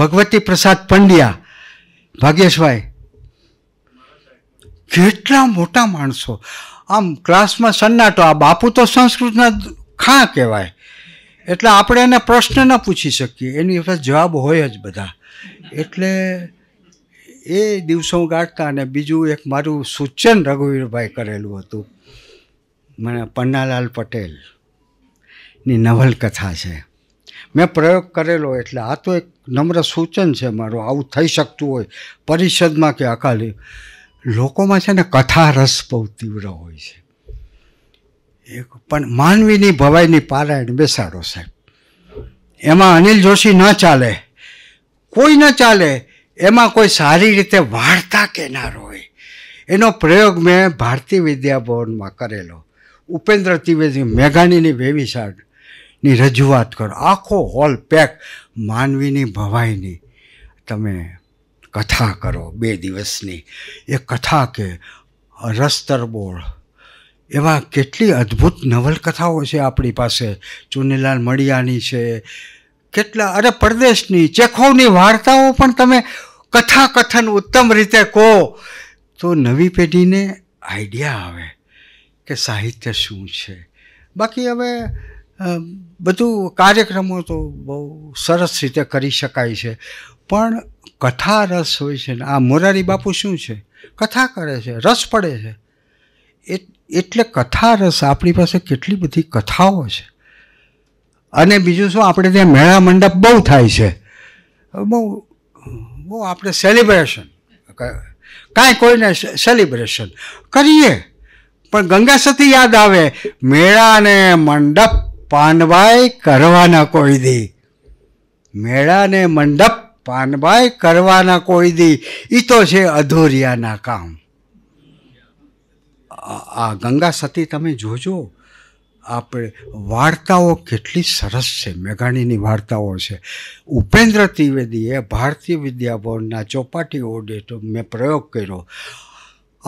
ભગવતી પ્રસાદ પંડ્યા ભાગ્યેશભાઈ કેટલા મોટા માણસો આમ ક્લાસમાં સન્નાટો આ બાપુ તો સંસ્કૃતના ખાં કહેવાય એટલે આપણે એને પ્રશ્ન ન પૂછી શકીએ એની પાસે જવાબ હોય જ બધા એટલે એ દિવસો ગાંઠતા અને બીજું એક મારું સૂચન રઘુવીરભાઈ કરેલું હતું મને પન્નાલાલ પટેલ ની નવલકથા છે મેં પ્રયોગ કરેલો એટલે આ તો એક નમ્ર સૂચન છે મારું આવું થઈ શકતું હોય પરિષદમાં કે અકાલી લોકોમાં છે ને કથા રસ બહુ તીવ્ર હોય છે એક પણ માનવીની ભવાઈની પારાયણ બેસાડો સાહેબ એમાં અનિલ જોશી ન ચાલે કોઈ ન ચાલે એમાં કોઈ સારી રીતે વાર્તા કહેનાર હોય એનો પ્રયોગ મેં ભારતીય વિદ્યાભવનમાં કરેલો ઉપેન્દ્ર ત્રિવેદી મેઘાણીની વેવિશાળ ની રજૂઆત કરો આખો હોલ પેક માનવીની ભવાઈની તમે કથા કરો બે દિવસની એ કથા કે રસ્તરબોળ એવા કેટલી અદ્ભુત નવલકથાઓ છે આપણી પાસે ચુનીલાલ મળિયાની છે કેટલા અરે પરદેશની ચેખોની વાર્તાઓ પણ તમે કથા કથન ઉત્તમ રીતે કહો તો નવી પેઢીને આઈડિયા આવે કે સાહિત્ય શું છે બાકી હવે બધું કાર્યક્રમો તો બહુ સરસ રીતે કરી શકાય છે પણ કથા રસ હોય છે ને આ મોરારી બાપુ શું છે કથા કરે છે રસ પડે છે એટલે કથા રસ આપણી પાસે કેટલી બધી કથાઓ છે અને બીજું શું આપણે ત્યાં મેળા મંડપ બહુ થાય છે બહુ બહુ આપણે સેલિબ્રેશન કાંઈ કોઈને સેલિબ્રેશન કરીએ પણ ગંગા સતી યાદ આવે મેળા અને મંડપ પાનબાઈ કરવાના કોઈ દી મેળાને મંડપ પાનબાઈ કરવાના કોઈ દી એ તો છે અધોરિયાના કામ આ ગંગા સતી તમે જોજો આપણે વાર્તાઓ કેટલી સરસ છે મેઘાણીની વાર્તાઓ છે ઉપેન્દ્ર ત્રિવેદીએ ભારતીય વિદ્યાભવનના ચોપાટી ઓડેટ મેં પ્રયોગ કર્યો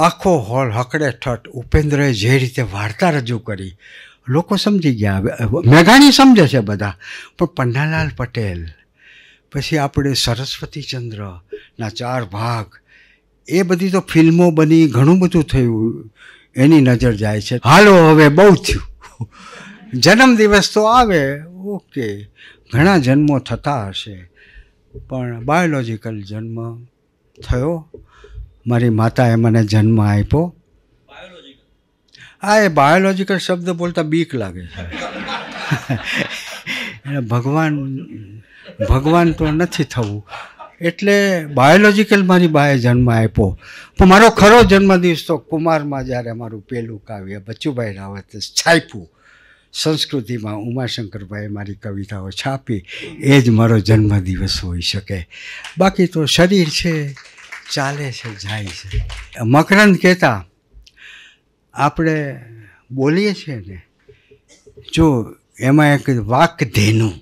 આખો હોલ હકડે ઠઠ ઉપેન્દ્રએ જે રીતે વાર્તા રજૂ કરી લોકો સમજી ગયા મેઘાણી સમજે છે બધા પણ પન્નાલાલ પટેલ પછી આપણે સરસ્વતીચંદ્રના ચાર ભાગ એ બધી તો ફિલ્મો બની ઘણું બધું થયું એની નજર જાય છે હાલો હવે બહુ થયું જન્મદિવસ તો આવે ઓકે ઘણા જન્મો થતા હશે પણ બાયોલોજિકલ જન્મ થયો મારી માતાએ મને જન્મ આપ્યો આ એ બાયોલોજીકલ શબ્દ બોલતા બીક લાગે છે એને ભગવાન ભગવાન તો નથી થવું એટલે બાયોલોજીકલ મારી બાએ જન્મ આપ્યો પણ મારો ખરો જન્મદિવસ તો કુમારમાં જ્યારે મારું પહેલું કાવ્ય બચ્ચુભાઈ રાવતે છાપ્યું સંસ્કૃતિમાં ઉમાશંકરભાઈએ મારી કવિતાઓ છાપી એ જ મારો જન્મદિવસ હોઈ શકે બાકી તો શરીર છે ચાલે છે જાય છે મકરંદ કહેતા આપણે બોલીએ છીએ ને જો એમાં એક વાકધેનું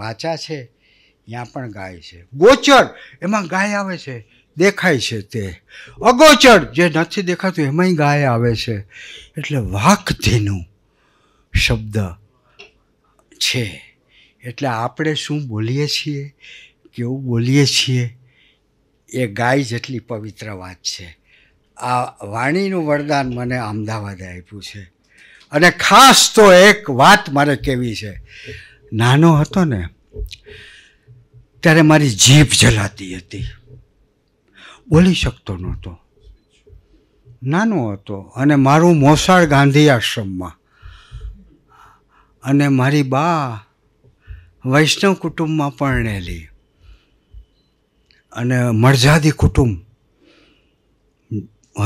વાચા છે ત્યાં પણ ગાય છે ગોચર એમાં ગાય આવે છે દેખાય છે તે અગોચર જે નથી દેખાતું એમાંય ગાય આવે છે એટલે વાકધેનું શબ્દ છે એટલે આપણે શું બોલીએ છીએ કેવું બોલીએ છીએ એ ગાય જેટલી પવિત્ર વાત છે આ વાણીનું વરદાન મને અમદાવાદે આપ્યું છે અને ખાસ તો એક વાત મારે કેવી છે નાનો હતો ને ત્યારે મારી જીભ જલાતી હતી બોલી શકતો નહોતો નાનો હતો અને મારું મોસાળ ગાંધી આશ્રમમાં અને મારી બા વૈષ્ણવ કુટુંબમાં પરણેલી અને મરજાદી કુટુંબ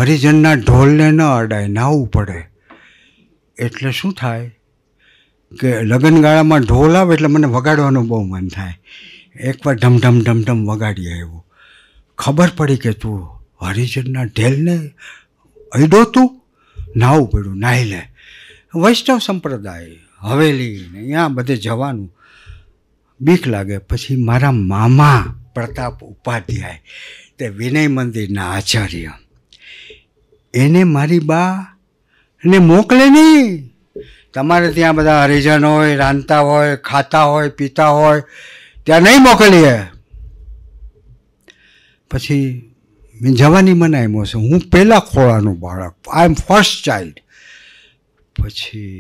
હરિજનના ઢોલને ન અડાય નાહવું પડે એટલે શું થાય કે લગ્નગાળામાં ઢોલ આવે એટલે મને વગાડવાનું બહુ મન થાય એકવાર ઢમઢમ ઢમઢમ વગાડીએ એવું ખબર પડી કે તું હરિજનના ઢેલને અડો તું નાહવું પડ્યું નાહી લે વૈષ્ણવ સંપ્રદાય હવેલી ને અહીંયા બધે જવાનું બીક લાગે પછી મારા મામા પ્રતાપ ઉપાધ્યાય તે વિનય મંદિરના આચાર્ય એને મારી બા ને મોકલે નહીં તમારે ત્યાં બધા હરિજન હોય રાંધતા હોય ખાતા હોય પીતા હોય ત્યાં નહીં મોકલીએ પછી મેં જવાની મનાયમો છે હું પહેલાં ખોળાનું બાળક આઈ એમ ફર્સ્ટ ચાઇલ્ડ પછી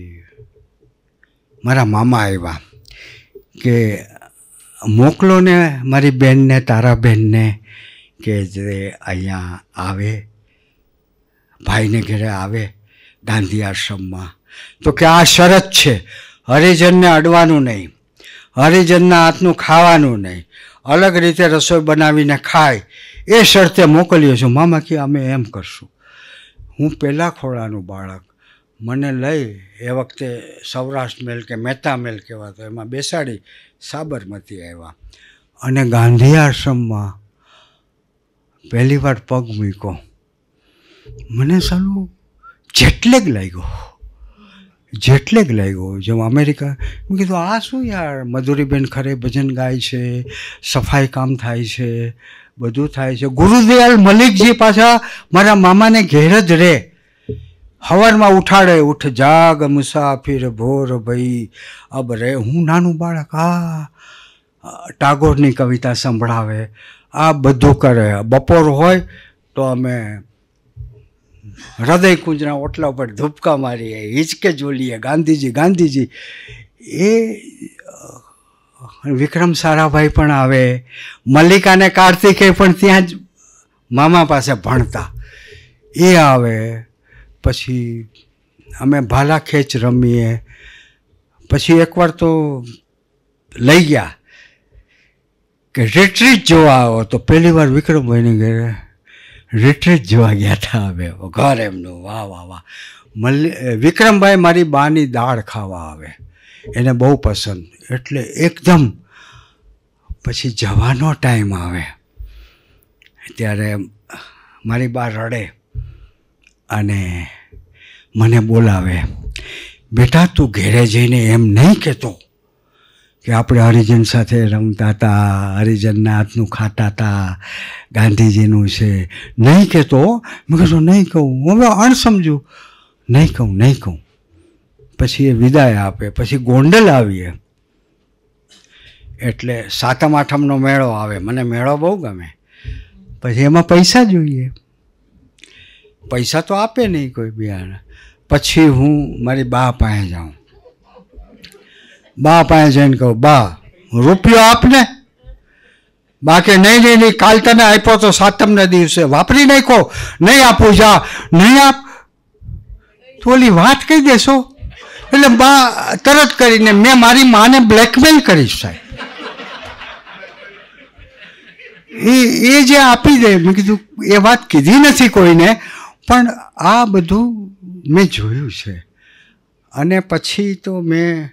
મારા મામા આવ્યા કે મોકલો ને મારી બહેનને તારા બહેનને કે જે અહીંયા આવે ભાઈને ઘરે આવે ગાંધી આશ્રમમાં તો કે આ શરત છે હરિજનને અડવાનું નહીં હરિજનના હાથનું ખાવાનું નહીં અલગ રીતે રસોઈ બનાવીને ખાય એ શરતે મોકલ્યો છું મામા કે અમે એમ કરશું હું પહેલાં ખોળાનું બાળક મને લઈ એ વખતે સૌરાષ્ટ્ર મેલ કે મહેતા મેલ કહેવાતો એમાં બેસાડી સાબરમતી આવ્યા અને ગાંધી આશ્રમમાં પહેલી વાર પગ મૂક્યો મને સાલું જેટલેગ લાગ્યો જેટલેગ લાગ્યો જેમ અમેરિકા મેં કીધું આ શું યાર મધુરીબેન ખરે ભજન ગાય છે સફાઈ કામ થાય છે બધું થાય છે ગુરુદયાલ મલિકજી પાછા મારા મામાને ઘેર જ રહે હવારમાં ઉઠાડે ઉઠ જાગ મુસાફિર ભોર ભાઈ અબ રે હું નાનું બાળક આ ટાગોરની કવિતા સંભળાવે આ બધું કરે બપોર હોય તો અમે હૃદયકુંજના ઓટલા પર ધૂપકા મારીએ હિંચકે જોલીએ ગાંધીજી ગાંધીજી એ વિક્રમ સારાભાઈ પણ આવે મલ્લિકાને કાર્તિકે પણ ત્યાં જ મામા પાસે ભણતા એ આવે પછી અમે ભાલા ખેંચ રમીએ પછી એકવાર તો લઈ ગયા કે રિટ્રીટ જોવા આવો તો પહેલી વાર વિક્રમભાઈની ઘરે રિટ્રીટ જોવા ગયા હતા અમે ઘર એમનું વાહ વાહ વાહ મલ્લી વિક્રમભાઈ મારી બાની દાળ ખાવા આવે એને બહુ પસંદ એટલે એકદમ પછી જવાનો ટાઈમ આવે ત્યારે મારી બા રડે અને મને બોલાવે બેટા તું ઘેરે જઈને એમ નહીં કહેતો કે આપણે હરિજન સાથે રમતા હતા હરિજનના હાથનું ખાતા હતા ગાંધીજીનું છે નહીં કહેતો મેં કહેતો નહીં કહું હવે અણસમજું નહીં કહું નહીં કહું પછી એ વિદાય આપે પછી ગોંડલ આવીએ એટલે સાતમ આઠમનો મેળો આવે મને મેળો બહુ ગમે પછી એમાં પૈસા જોઈએ પૈસા તો આપે નહીં કોઈ બિયારણ પછી હું મારી બા પાસે જાઉં બા પાસે જઈને કહું બા રૂપિયો આપને બાકી નહીં નહીં નહીં કાલ તને આપ્યો તો સાતમના દિવસે વાપરી નાખો નહીં આપું જા નહીં આપ તો ઓલી વાત કહી દેશો એટલે બા તરત કરીને મેં મારી માને બ્લેકમેલ કરીશ સાહેબ એ એ જે આપી દે મેં કીધું એ વાત કીધી નથી કોઈને પણ આ બધું મેં જોયું છે અને પછી તો મેં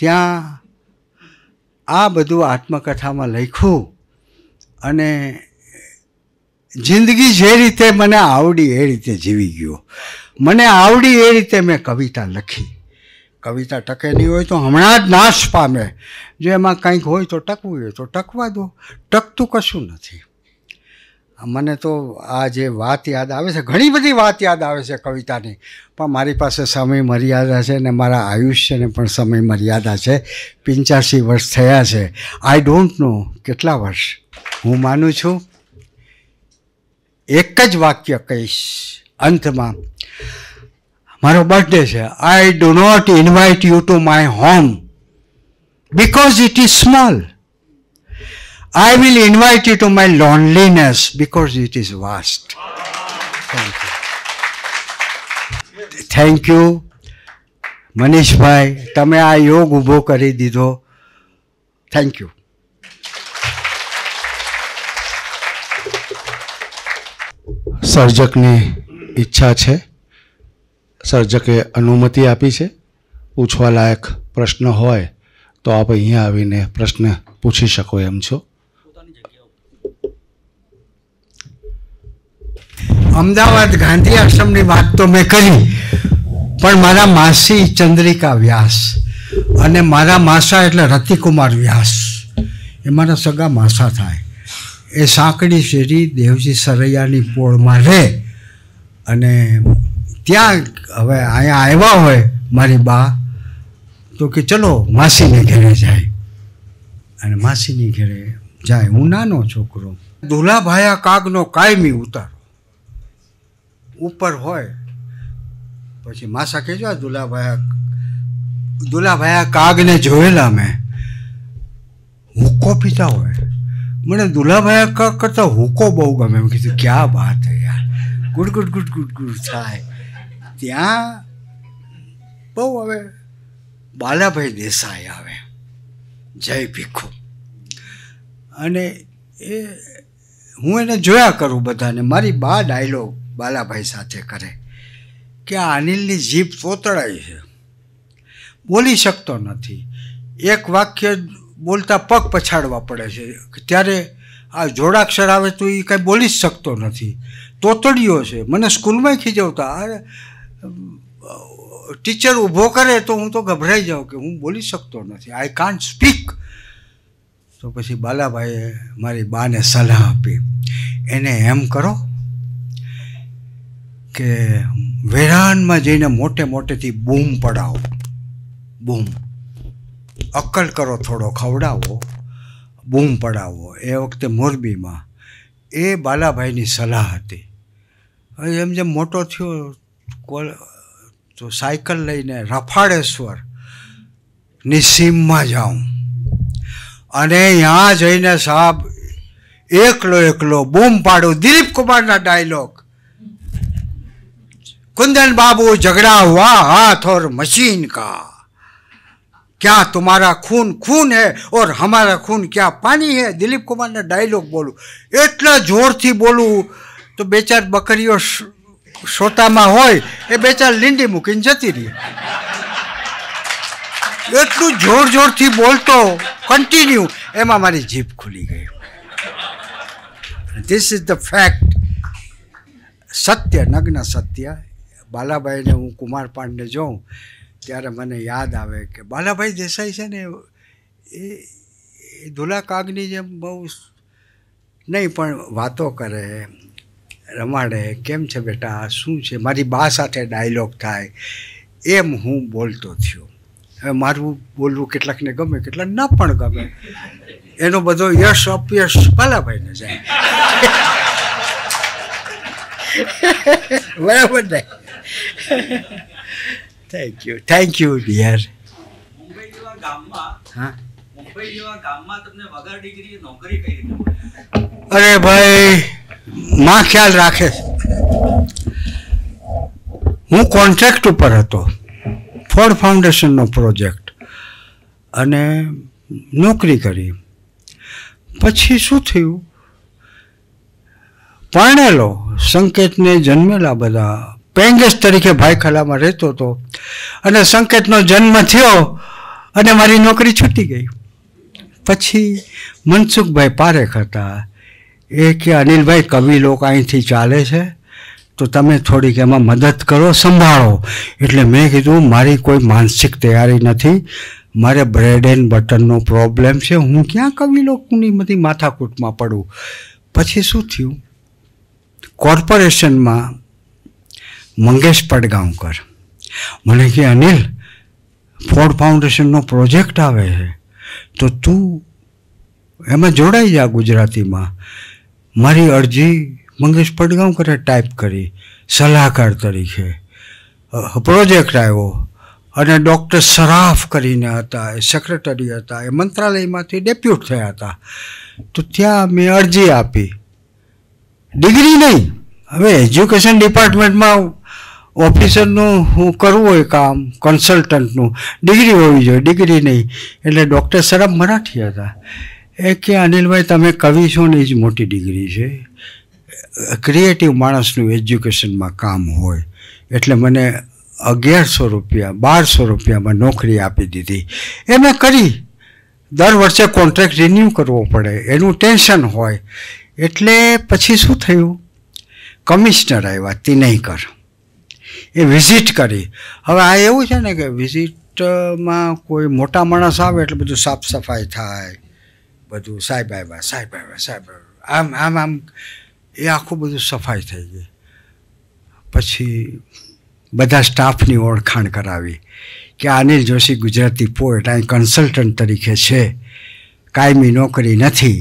ત્યાં આ બધું આત્મકથામાં લખ્યું અને જિંદગી જે રીતે મને આવડી એ રીતે જીવી ગયો મને આવડી એ રીતે મેં કવિતા લખી કવિતા ટકેલી હોય તો હમણાં જ નાશ પામે જો એમાં કંઈક હોય તો ટકવું હોય તો ટકવા દો ટકતું કશું નથી મને તો આ જે વાત યાદ આવે છે ઘણી બધી વાત યાદ આવે છે કવિતાની પણ મારી પાસે સમય મર્યાદા છે ને મારા આયુષ્યને પણ સમય મર્યાદા છે પંચ્યાસી વર્ષ થયા છે આઈ ડોન્ટ નો કેટલા વર્ષ હું માનું છું એક જ વાક્ય કહીશ અંતમાં મારો બર્થડે છે I do not invite you to my home because it is small I will invite you to my loneliness because it is vast. Thank you. Thank you. Manishbhai તમે આ યોગ ઊભો કરી દીધો થેન્ક યુ સર્જકની ઈચ્છા છે સર્જકે અનુમતિ આપી છે પૂછવા લાયક પ્રશ્ન હોય તો આપ અહીંયા આવીને પ્રશ્ન પૂછી શકો એમ છો અમદાવાદ ગાંધી આશ્રમની વાત તો મેં કરી પણ મારા માસી ચંદ્રિકા વ્યાસ અને મારા માસા એટલે રતિકુમાર વ્યાસ એ મારા સગા માસા થાય એ સાંકડી શેરી દેવજી સરૈયાની પોળમાં રહે અને ત્યાં હવે અહીંયા આવ્યા હોય મારી બા તો કે ચલો માસીને ઘેરે જાય અને માસીની ઘેરે જાય હું નાનો છોકરો દુલાભાયા કાગનો કાયમી ઉતાર ઉપર હોય પછી માસા કહેજો દુલાભાયા દુલાભાયા કાગને જોયેલા મેં હુક્કો પીતા હોય મને દુલાભાયા કાગ કરતા હુક્કો બહુ ગમે એમ કીધું ક્યાં વાત હે યાર good good good good good થાય ત્યાં બહુ હવે બાલાભાઈ દેસાઈ આવે જય ભીખુ અને એ હું એને જોયા કરું બધાને મારી બા ડાયલોગ બાલાભાઈ સાથે કરે કે આ અનિલની જીભ પોતળાઈ છે બોલી શકતો નથી એક વાક્ય બોલતા પગ પછાડવા પડે છે ત્યારે આ જોડાક્ષર આવે તો એ કાંઈ બોલી જ શકતો નથી તોતડીયો છે મને સ્કૂલમાં ખીજવતા ટીચર ઊભો કરે તો હું તો ગભરાઈ જાઉં કે હું બોલી શકતો નથી આઈ કાન્ટ સ્પીક તો પછી બાલાભાઈએ મારી બાને સલાહ આપી એને એમ કરો કે વેરાનમાં જઈને મોટે મોટેથી બૂમ પડાવો બૂમ અક્કલ કરો થોડો ખવડાવો બૂમ પડાવો એ વખતે મોરબીમાં એ બાલાભાઈની સલાહ હતી એમ જેમ મોટો થયો તો સાયકલ લઈને રફાળેશ્વર ની સીમમાં જાઉં અને ત્યાં જઈને સાહેબ એકલો એકલો બૂમ પાડું દિલીપ કુમારના ડાયલોગ कुंदन बाबू झगड़ा हुआ हाथ और मशीन का क्या तुम्हारा खून खून है और हमारा खून क्या पानी है दिलीप कुमार ने डायलॉग बोलू इतना जोर थी बोलू तो बेचार बकरियों श्रोता में हो बेचार लिंडी मुकीन जती रही इतनू जोर जोर थी बोलते कंटीन्यू एम हमारी जीप खुली गई दिस इज द फैक्ट सत्य नग्न सत्य બાલાભાઈને હું કુમાર પાંડને જોઉં ત્યારે મને યાદ આવે કે બાલાભાઈ દેસાઈ છે ને એ ધુલા કાગની જેમ બહુ નહીં પણ વાતો કરે રમાડે કેમ છે બેટા શું છે મારી બા સાથે ડાયલોગ થાય એમ હું બોલતો થયો હવે મારું બોલવું કેટલાકને ગમે કેટલાક ન પણ ગમે એનો બધો યશ અપયશ બાલાભાઈને જાય બરાબર નહીં thank you thank you dear Mumbai જેવા ગામમાં હા મુંબઈ જેવા ગામમાં તમને વગર ડિગ્રી નોકરી કઈ રીતે અરે ભાઈ માં ખ્યાલ રાખે હું કોન્ટ્રાક્ટ ઉપર હતો ફોર્ડ ફાઉન્ડેશનનો પ્રોજેક્ટ અને નોકરી કરી પછી શું થયું પરણેલો સંકેતને જન્મેલા બધા પેંગેસ્ટ તરીકે ભાઈ ખલામાં રહેતો હતો અને સંકેતનો જન્મ થયો અને મારી નોકરી છૂટી ગઈ પછી મનસુખભાઈ પારેખ હતા એ કે અનિલભાઈ કવિ લોકો અહીંથી ચાલે છે તો તમે થોડીક એમાં મદદ કરો સંભાળો એટલે મેં કીધું મારી કોઈ માનસિક તૈયારી નથી મારે બ્રેડ એન્ડ બટનનો પ્રોબ્લેમ છે હું ક્યાં કવિ લોકોની બધી માથાકૂટમાં પડું પછી શું થયું કોર્પોરેશનમાં મંગેશ પડગાંવકર મને કે અનિલ ફોર્ડ ફાઉન્ડેશનનો પ્રોજેક્ટ આવે છે તો તું એમાં જોડાઈ જા ગુજરાતીમાં મારી અરજી મંગેશ પડગાંવકરે ટાઈપ કરી સલાહકાર તરીકે પ્રોજેક્ટ આવ્યો અને ડૉક્ટર સરાફ કરીને હતા એ સેક્રેટરી હતા એ મંત્રાલયમાંથી ડેપ્યુટ થયા હતા તો ત્યાં મેં અરજી આપી ડિગ્રી નહીં હવે એજ્યુકેશન ડિપાર્ટમેન્ટમાં ઓફિસરનું હું કરવું હોય કામ કન્સલ્ટન્ટનું ડિગ્રી હોવી જોઈએ ડિગ્રી નહીં એટલે ડૉક્ટર સરફ મરાઠી હતા એ કે અનિલભાઈ તમે કવિ છો ને એ જ મોટી ડિગ્રી છે ક્રિએટિવ માણસનું એજ્યુકેશનમાં કામ હોય એટલે મને અગિયારસો રૂપિયા બારસો રૂપિયામાં નોકરી આપી દીધી એ મેં કરી દર વર્ષે કોન્ટ્રાક્ટ રિન્યૂ કરવો પડે એનું ટેન્શન હોય એટલે પછી શું થયું કમિશનર આવ્યા તિનૈકર એ વિઝિટ કરી હવે આ એવું છે ને કે વિઝિટમાં કોઈ મોટા માણસ આવે એટલે બધું સાફ સફાઈ થાય બધું સાહેબ આવ્યા સાહેબ આવ્યા સાહેબ આમ આમ આમ એ આખું બધું સફાઈ થઈ ગઈ પછી બધા સ્ટાફની ઓળખાણ કરાવી કે અનિલ જોશી ગુજરાતી પોએટ અહીં કન્સલ્ટન્ટ તરીકે છે કાયમી નોકરી નથી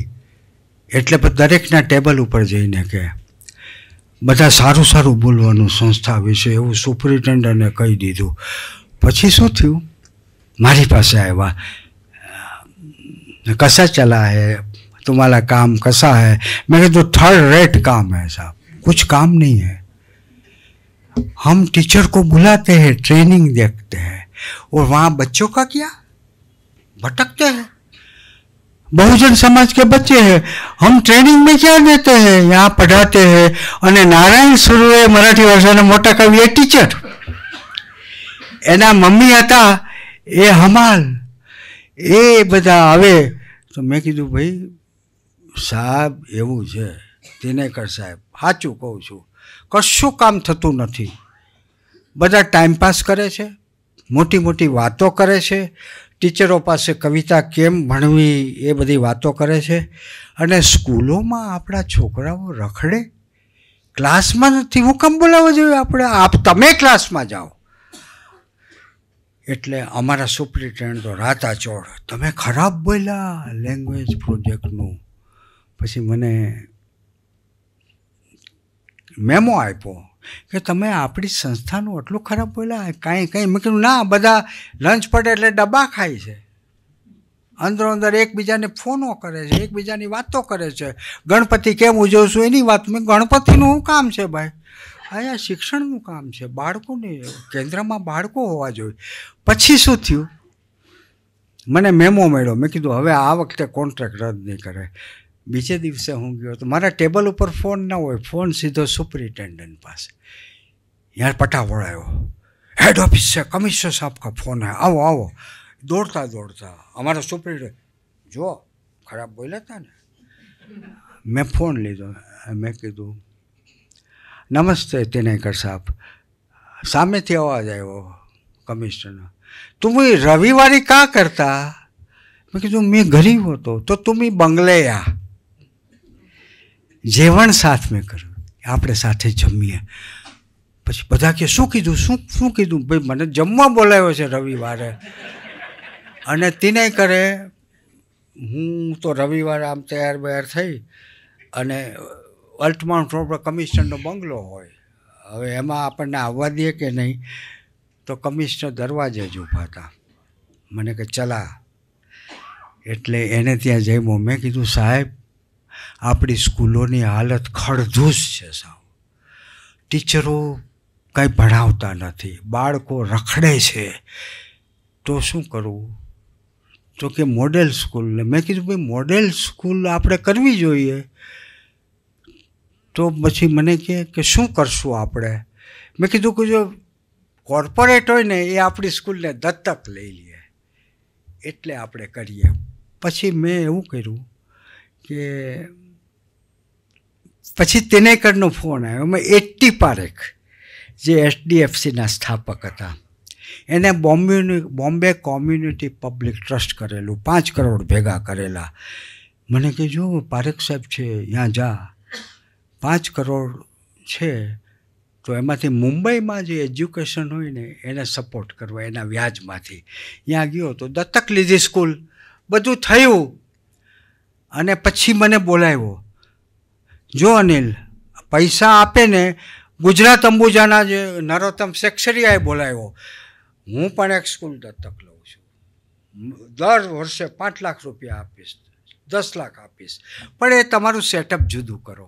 એટલે દરેકના ટેબલ ઉપર જઈને કે બધા સારું સારું બોલવાનું સંસ્થા વિશે એવું સુપરીટેન્ડરને કહી દીધું પછી શું થયું મારી પાસે આવ્યા કસા ચાલે તમારું કામ કસા છે મેં કી જો થર્ડ રેટે કામ હે સાબ kuch કામ નહીં હે હમ ટીચર કો बुलाते है ट्रेनिंग देते है और वहां बच्चों का क्या भटकते है બહુજન સમાજ કે बच्चे हैं હમ ટ્રેનિંગ મેં क्या देते हैं यहाँ પઢાતે हैं અને નારાયણ સુરુએ મરાઠી ભાષાના મોટા કવિ એ ટીચર એના મમ્મી હતા એ હમાલ એ બધા આવે તો મેં કીધું ભાઈ સાહેબ એવું છે દિનેકર સાહેબ સાચું કહું છું કશું કામ થતું નથી બધા ટાઈમ પાસ કરે છે મોટી મોટી વાતો કરે છે ટીચરો પાસે કવિતા કેમ ભણવી એ બધી વાતો કરે છે અને સ્કૂલોમાં આપણા છોકરાઓ રખડે ક્લાસમાં નથી હું કમ બોલાવવો જોઈએ આપણે આપ તમે ક્લાસમાં જાઓ એટલે અમારા સુપ્રિન્ટેન્ડન્ટ તો રાતા ચોર તમે ખરાબ બોલ્યા લેંગ્વેજ પ્રોજેક્ટનું પછી મને મેમો આપ્યો કે તમે આપણી સંસ્થાનું આટલું ખરાબ બોલ્યા કાંઈ કંઈ મેં કીધું ના બધા લંચ પડે એટલે ડબ્બા ખાય છે અંદરો અંદર એકબીજાને ફોનો કરે છે એકબીજાની વાતો કરે છે ગણપતિ કેમ ઉજવશું એની વાત મેં ગણપતિનું શું કામ છે ભાઈ અહીંયા શિક્ષણનું કામ છે બાળકોને કેન્દ્રમાં બાળકો હોવા જોઈએ પછી શું થયું મને મેમો મળ્યો મેં કીધું હવે આ વખતે કોન્ટ્રાક્ટ રદ નહીં કરે બીજે દિવસે હું ગયો તો મારા ટેબલ ઉપર ફોન ના હોય ફોન સીધો સુપરિન્ટેન્ડન્ટ પાસે યાર પટાવળ આવ્યો હેડ ઓફિસ છે કમિશનર સાહેબ કા ફોન હે આવો આવો દોડતા દોડતા અમારા સુપરિન્ટેન્ડન્ટ જો ખરાબ બોલ્યા હતા ને મેં ફોન લીધો મેં કીધું નમસ્તે તિનેકર સાહેબ સામેથી અવાજ આવ્યો કમિશનરનો તું રવિવારે કાં કરતા મેં કીધું મેં ગરીબ હતો તો તું બંગલે આ જેવણ સાથ મેં કર્યું આપણે સાથે જમીએ પછી બધા કે શું કીધું શું શું કીધું ભાઈ મને જમવા બોલાવ્યો છે રવિવારે અને તેને કરે હું તો રવિવારે આમ તૈયાર બૈયાર થઈ અને અલ્ટમાઉન્ટ રોડ પર કમિશનરનો બંગલો હોય હવે એમાં આપણને આવવા દે કે નહીં તો કમિશનર દરવાજે જ ઊભા હતા મને કે ચલા એટલે એને ત્યાં જઈ મેં કીધું સાહેબ આપણી સ્કૂલોની હાલત ખડધૂસ છે સાવ ટીચરો કંઈ ભણાવતા નથી બાળકો રખડે છે તો શું કરવું તો કે મોડેલ સ્કૂલને મેં કીધું ભાઈ મોડેલ સ્કૂલ આપણે કરવી જોઈએ તો પછી મને કહે કે શું કરશું આપણે મેં કીધું કે જો કોર્પોરેટ હોય ને એ આપણી સ્કૂલને દત્તક લઈ લે એટલે આપણે કરીએ પછી મેં એવું કર્યું કે પછી તેનેકરનો ફોન આવ્યો એમાં એટી પારેખ જે એચડીએફસીના સ્થાપક હતા એને Bombay Bombay community public trust કરેલું પાંચ કરોડ ભેગા કરેલા મને કે જો પારેખ સાહેબ છે ત્યાં જા પાંચ કરોડ છે તો એમાંથી મુંબઈમાં જે એજ્યુકેશન હોય ને એને સપોર્ટ કરવા એના વ્યાજમાંથી ત્યાં ગયો તો દત્તક લીધી સ્કૂલ બધું થયું અને પછી મને બોલાવ્યો જો અનિલ પૈસા આપે ને ગુજરાત અંબુજાના જે નરોત્તમ સેક્ષરિયાએ બોલાવ્યો હું પણ એક સ્કૂલ દત્તક લઉં છું દર વર્ષે પાંચ લાખ રૂપિયા આપીશ દસ લાખ આપીશ પણ એ તમારું સેટઅપ જુદું કરો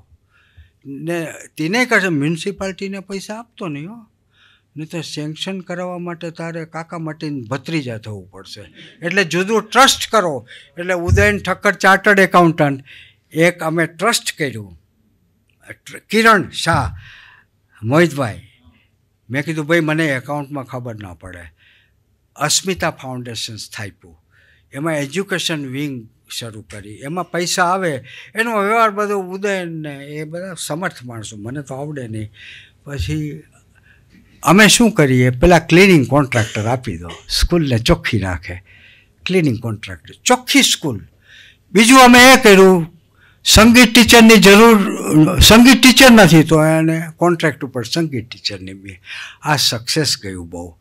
ને તેને કહેશે મ્યુનિસિપાલિટીને પૈસા આપતો નહીં હો નહીં તો સેન્કશન કરાવવા માટે તારે કાકા માટે ભત્રીજા થવું પડશે એટલે જુદું ટ્રસ્ટ કરો એટલે ઉદયન ઠક્કર ચાર્ટર્ડ એકાઉન્ટન્ટ એક અમે ટ્રસ્ટ કર્યું કિરણ શાહ મોહિતભાઈ મેં કીધું ભાઈ મને એકાઉન્ટમાં ખબર ન પડે અસ્મિતા ફાઉન્ડેશન સ્થાપ્યું એમાં એજ્યુકેશન વિંગ શરૂ કરી એમાં પૈસા આવે એનો વ્યવહાર બધો ઉદયન ને એ બધા સમર્થ માણસો મને તો આવડે નહીં પછી અમે શું કરીએ પહેલાં ક્લિનિંગ કોન્ટ્રાક્ટર આપી દો સ્કૂલને ચોખ્ખી નાખે ક્લિનિંગ કોન્ટ્રાક્ટર ચોખ્ખી સ્કૂલ બીજું અમે એ કર્યું સંગીત ટીચરની જરૂર સંગીત ટીચર નથી તો એને કોન્ટ્રાક્ટ ઉપર સંગીત ટીચરની બી આ સક્સેસ ગયું બહુ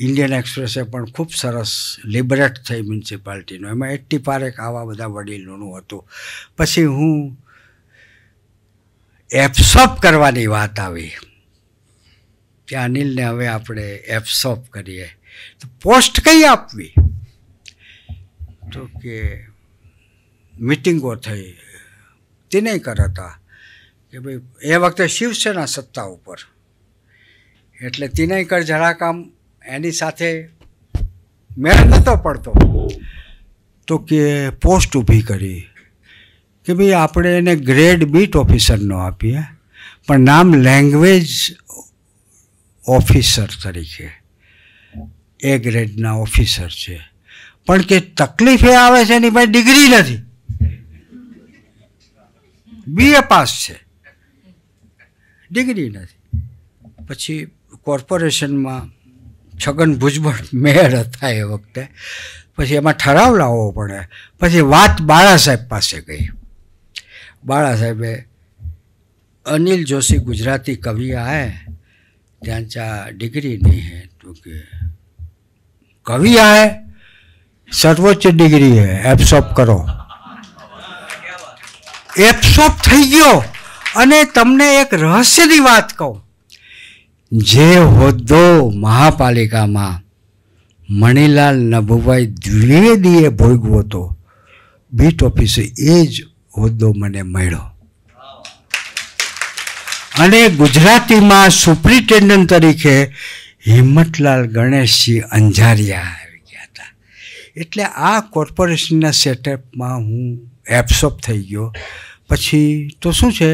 ઇન્ડિયન એક્સપ્રેસે પણ ખૂબ સરસ લિબરેટ થઈ મ્યુનિસિપાલિટીનું એમાં એટ્ટી પારેક આવા બધા વડીલોનું હતું પછી હું એબ્સોર્બ કરવાની વાત આવી કે અનિલને હવે આપણે એબ્સોર્બ કરીએ તો પોસ્ટ કઈ આપવી તો કે મિટિંગો થઈ તિનયકર હતા કે ભાઈ એ વખતે શિવસેના સત્તા ઉપર એટલે તિનયકર જરાક આમ એની સાથે મેળ નહોતો પડતો તો કે પોસ્ટ ઊભી કરી કે ભાઈ આપણે એને ગ્રેડ બીટ ઓફિસરનો આપીએ પણ નામ લેંગ્વેજ ઓફિસર તરીકે એ ગ્રેડના ઓફિસર છે પણ કે તકલીફ એ આવે છે એની ભાઈ ડિગ્રી નથી બીએ પાસ છે ડિગ્રી નથી પછી કોર્પોરેશનમાં છગન ભુજબળ મેયર હતા એ વખતે પછી એમાં ઠરાવ લાવવો પડે પછી વાત બાળા સાહેબ પાસે ગઈ બાળા સાહેબે અનિલ જોશી ગુજરાતી કવિ આવે ત્યાં ચા ડિગ્રી નહીં હે તો કે કવિ આએ સર્વોચ્ચ ડિગ્રી હે એબ્સોર્બ કરો એબ્સોર્બ થઈ ગયો અને તમને એક રહસ્યની વાત કહું જે હોદ્દો મહાપાલિકામાં મણિલાલ નભુભાઈ દ્વિવેદીએ ભોગવો હતો બીટ ઓફિસે એ જ હોદ્દો મને મળ્યો અને ગુજરાતીમાં સુપ્રિન્ટેન્ડન્ટ તરીકે હિંમતલાલ ગણેશજી અંજારિયા આવી ગયા હતા એટલે આ કોર્પોરેશનના સેટઅપમાં હું એબ્સોર્બ થઈ ગયો પછી તો શું છે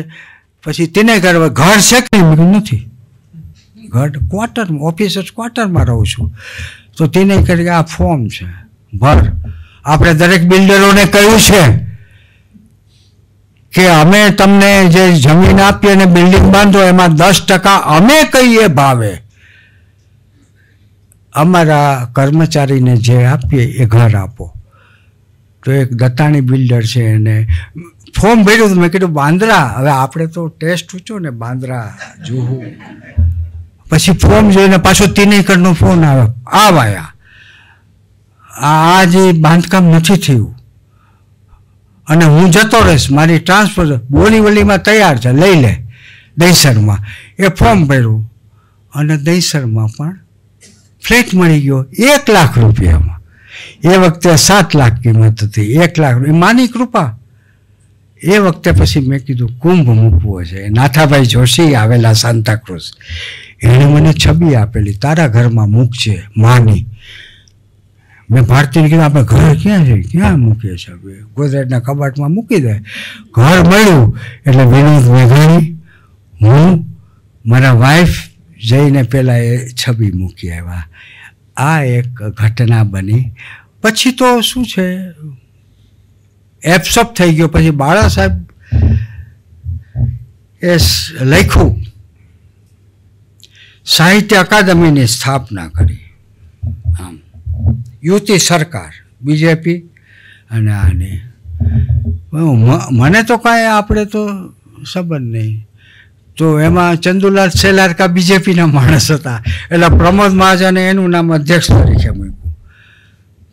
પછી તેને કરવા ઘર છે કંઈ નથી ઘર ક્વાર્ટર ઓફિસર્સ ક્વાર્ટરમાં રહું છું તો તેને કરી આ ફોર્મ છે ભર આપણે દરેક બિલ્ડરોને કહ્યું છે કે અમે તમને જે જમીન આપીએ અને બિલ્ડિંગ બાંધો એમાં દસ ટકા અમે કહીએ ભાવે અમારા કર્મચારીને જે આપીએ એ ઘર આપો તો એક દત્તાણી બિલ્ડર છે એને ફોર્મ ભર્યું હતું મેં કીધું બાંદરા હવે આપણે તો ટેસ્ટ પૂછો ને બાંદ્રા જુહુ પછી ફોર્મ જોઈને પાછો તિનેકરનો ફોન આવ્યો આ વાયા આ જે બાંધકામ નથી થયું અને હું જતો રહીશ મારી ટ્રાન્સફર બોરીવલીમાં તૈયાર છે લઈ લે દહીસરમાં એ ફોર્મ ભર્યું અને દહીસરમાં પણ ફ્લેટ મળી ગયો એક લાખ રૂપિયામાં એ વખતે સાત લાખ કિંમત હતી એક લાખ માની કૃપા એ વખતે પછી મેં કીધું કુંભ મૂકવો છે નાથાભાઈ જોશી આવેલા સાંતાક્રુઝ એણે મને છબી આપેલી તારા ઘરમાં મૂકશે માની મેં ભારતીને કીધું આપણે ઘર ક્યાં છે ક્યાં મૂકીએ છબી ગોદરેજના કબાટમાં મૂકી દે ઘર મળ્યું એટલે વિનોદ મેઘાણી હું મારા વાઈફ જઈને પહેલાં એ છબી મૂકી આવ્યા આ એક ઘટના બની પછી તો શું છે એપ્સઅપ થઈ ગયો પછી બાળા સાહેબ એ લખ્યું સાહિત્ય અકાદમીની સ્થાપના કરી આમ યુતિ સરકાર બીજેપી અને આને મને તો કાંઈ આપણે તો સંબંધ નહીં તો એમાં ચંદુલાલ સેલારકા બીજેપીના માણસ હતા એટલે પ્રમોદ મહાજને એનું નામ અધ્યક્ષ તરીકે મૂક્યું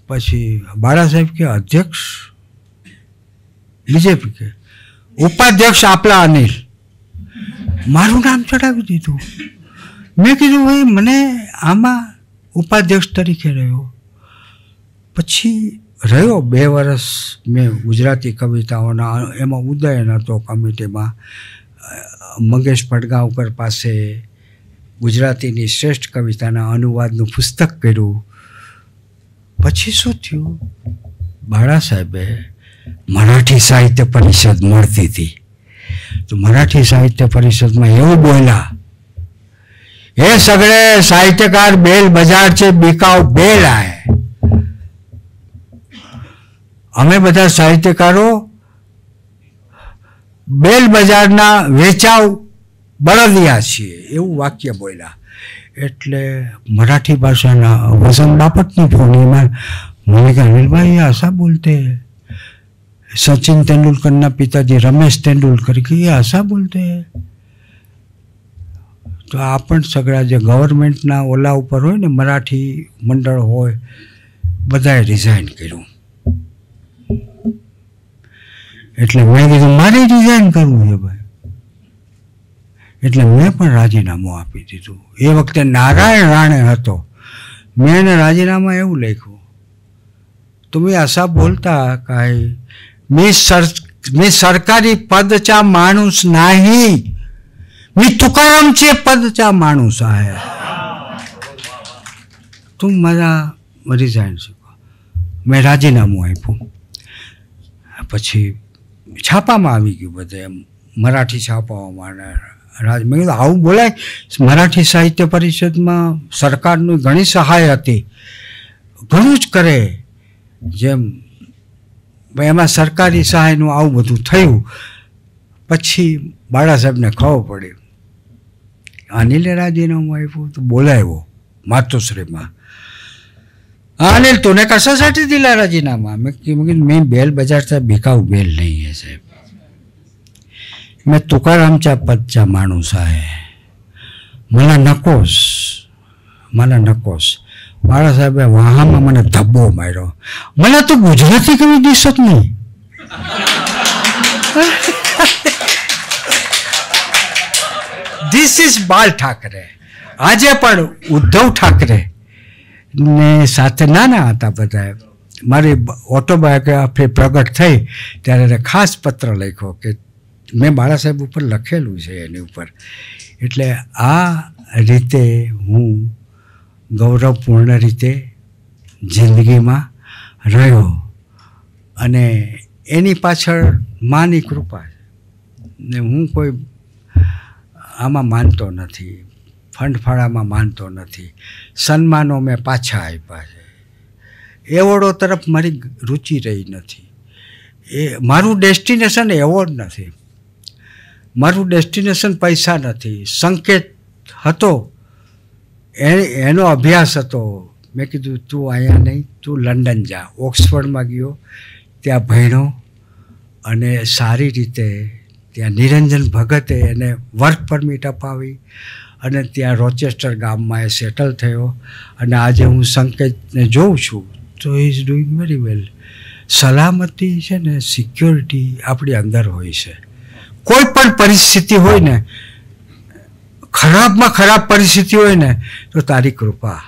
પછી બાળા સાહેબ કે અધ્યક્ષ બીજેપી કે ઉપાધ્યક્ષ આપલા અનિલ મારું નામ ચડાવી દીધું મેં કીધું ભાઈ મને આમાં ઉપાધ્યક્ષ તરીકે રહ્યો પછી રહ્યો બે વર્ષ મેં ગુજરાતી કવિતાઓના એમાં ઉદયન હતો કમિટીમાં મંગેશ ભટગાંવકર પાસે ગુજરાતીની શ્રેષ્ઠ કવિતાના અનુવાદનું પુસ્તક કર્યું પછી શું થયું બાળા સાહેબે મરાઠી સાહિત્ય પરિષદ મળતી હતી તો મરાઠી સાહિત્ય પરિષદમાં એવું બોલ્યા એ સગડે સાહિત્યકાર બેલ બજાર છે બિકાવ બેલ આય અમે બધા સાહિત્યકારો બેલ બજારના વેચાવ બળદિયા છીએ એવું વાક્ય બોલ્યા એટલે મરાઠી ભાષાના વજન બાપતની ફોનીમાં મને કે અનિલભાઈ આશા બોલતે સચિન તેંડુલકરના પિતાજી રમેશ તેંડુલકર કે એ આશા બોલતે તો આ પણ સગળા જે ગવર્મેન્ટના ઓલા ઉપર હોય ને મરાઠી મંડળ હોય બધાએ રિઝાઇન કર્યું એટલે મેં કીધું મારે ડિઝાઇન કરવું છે ભાઈ એટલે મેં પણ રાજીનામું આપી દીધું એ વખતે નારાયણ રાણે હતો મેં એને રાજીનામા એવું લખ્યું તમે આશા બોલતા तुम्ही असा बोलता काय સરકારી પદ ચા सरकारी નહીં माणूस नाही છે પદ ચા माणूस आहे તું મારા રિઝાઇન છે મેં રાજીનામું આપ્યું પછી છાપામાં આવી ગયું બધે એમ મરાઠી છાપાઓમાં રાજ મેં કીધું આવું બોલાય મરાઠી સાહિત્ય પરિષદમાં સરકારનું ઘણી સહાય હતી ઘણું જ કરે જેમ એમાં સરકારી સહાયનું આવું બધું થયું પછી બાળા સાહેબને ખબર પડી અનિલ રાજીનામું આપ્યું તો બોલાવ્યો માતોશ્રીમાં हाँ अनिल तूने कशा साठी दिला राजीनामा मी की मग मी बेल बजारचा भिकाऊ बेल नाही आहे साहेब मी तुकारामच्या पदचा माणूस आहे मला नकोस मला नकोस મારા સાહેબે વાહામાં મને ધબ્બો માર્યો મને તો ગુજરાતી કવિ દિશત નહીં ધીસ ઇઝ બાલ ઠાકરે આજે પણ ઉદ્ધવ ઠાકરે ને સાથે નાના હતા બધા મારી ઓટોબાયોગ્રાફી પ્રગટ થઈ ત્યારે ખાસ પત્ર લખ્યો કે મેં બાળા સાહેબ ઉપર લખેલું છે એની ઉપર એટલે આ રીતે હું ગૌરવપૂર્ણ રીતે જિંદગીમાં રહ્યો અને એની પાછળ માની કૃપા ને હું કોઈ આમાં માનતો નથી ફંડફાળામાં માનતો નથી સન્માનો મેં પાછા આપ્યા છે એવોર્ડો તરફ મારી રુચિ રહી નથી એ મારું ડેસ્ટિનેશન એવોર્ડ નથી મારું ડેસ્ટિનેશન પૈસા નથી સંકેત હતો એ એનો અભ્યાસ હતો મેં કીધું તું અહીંયા નહીં તું લંડન જા ઓક્સફર્ડમાં ગયો ત્યાં ભણ્યો અને સારી રીતે ત્યાં નિરંજન ભગતે એને વર્ક પરમિટ અપાવી અને ત્યાં રોચેસ્ટર ગામમાં એ સેટલ થયો અને આજે હું સંકેતને જોઉં છું તો ઇઝ ડુઈંગ વેરી વેલ સલામતી છે ને સિક્યોરિટી આપણી અંદર હોય છે કોઈ પણ પરિસ્થિતિ હોય ને ખરાબમાં ખરાબ પરિસ્થિતિ હોય ને તો તારી કૃપા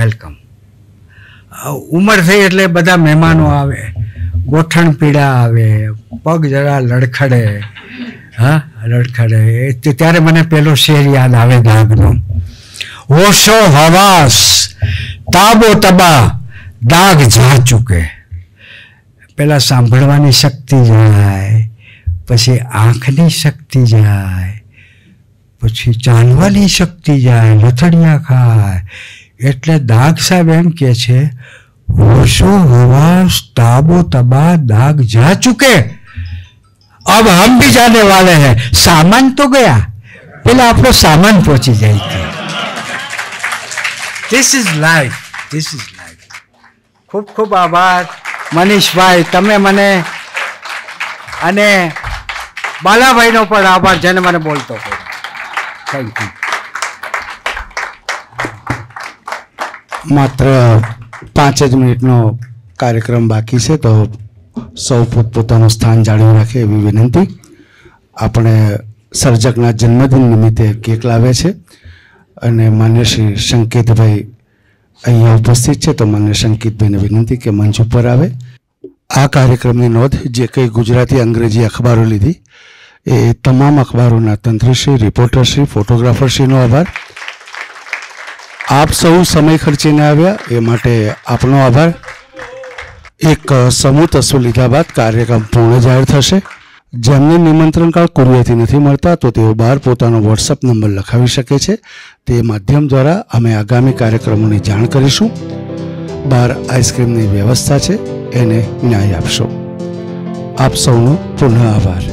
વેલકમ ઉંમર થઈ એટલે બધા મહેમાનો આવે ગોઠણ પીડા આવે પગ જરા લડખડે હા રડખડે ત્યારે મને પેલો શેર યાદ આવે ડાઘનો ઓશો હવાસ તાબો તબા ડાઘ જા ચૂકે પેલા સાંભળવાની શક્તિ જાય પછી આંખની શક્તિ જાય પછી ચાલવાની શક્તિ જાય લથડિયા ખાય એટલે દાગ સાહેબ એમ કે છે હોશો હવાસ તાબો તબા દાગ જા ચૂકે अब हम भी जाने वाले हैं सामान तो गया પેલા આપણો સામાન પહોંચી જાય છે this is life this is life ખૂબ ખૂબ આભાર મનીષભાઈ તમે મને અને બાલાભાઈનો પણ આભાર જેને મને બોલતો કર્યો થેન્ક યુ માત્ર પાંચ જ મિનિટનો કાર્યક્રમ બાકી છે તો સૌ પોતપોતાનું સ્થાન જાળવી રાખે એવી વિનંતી આપણે સર્જકના જન્મદિન નિમિત્તે કેક લાવ્યા છે અને માન્ય શ્રી સંકેતભાઈ અહીંયા ઉપસ્થિત છે તો માન્ય સંકેતભાઈને વિનંતી કે મંચ ઉપર આવે આ કાર્યક્રમની નોંધ જે કંઈ ગુજરાતી અંગ્રેજી અખબારો લીધી એ તમામ અખબારોના તંત્રશ્રી રિપોર્ટરશ્રી ફોટોગ્રાફરશ્રીનો આભાર આપ સૌ સમય ખર્ચીને આવ્યા એ માટે આપનો આભાર એક સમૂહ તસ્વ લીધા બાદ કાર્યક્રમ પૂર્ણ જાહેર થશે જેમને નિમંત્રણ કાર્ડ કુરિયાથી નથી મળતા તો તેઓ બહાર પોતાનો વોટ્સઅપ નંબર લખાવી શકે છે તે માધ્યમ દ્વારા અમે આગામી કાર્યક્રમોની જાણ કરીશું બહાર આઈસ્ક્રીમની વ્યવસ્થા છે એને ન્યાય આપશો આપ સૌનો પુનઃ આભાર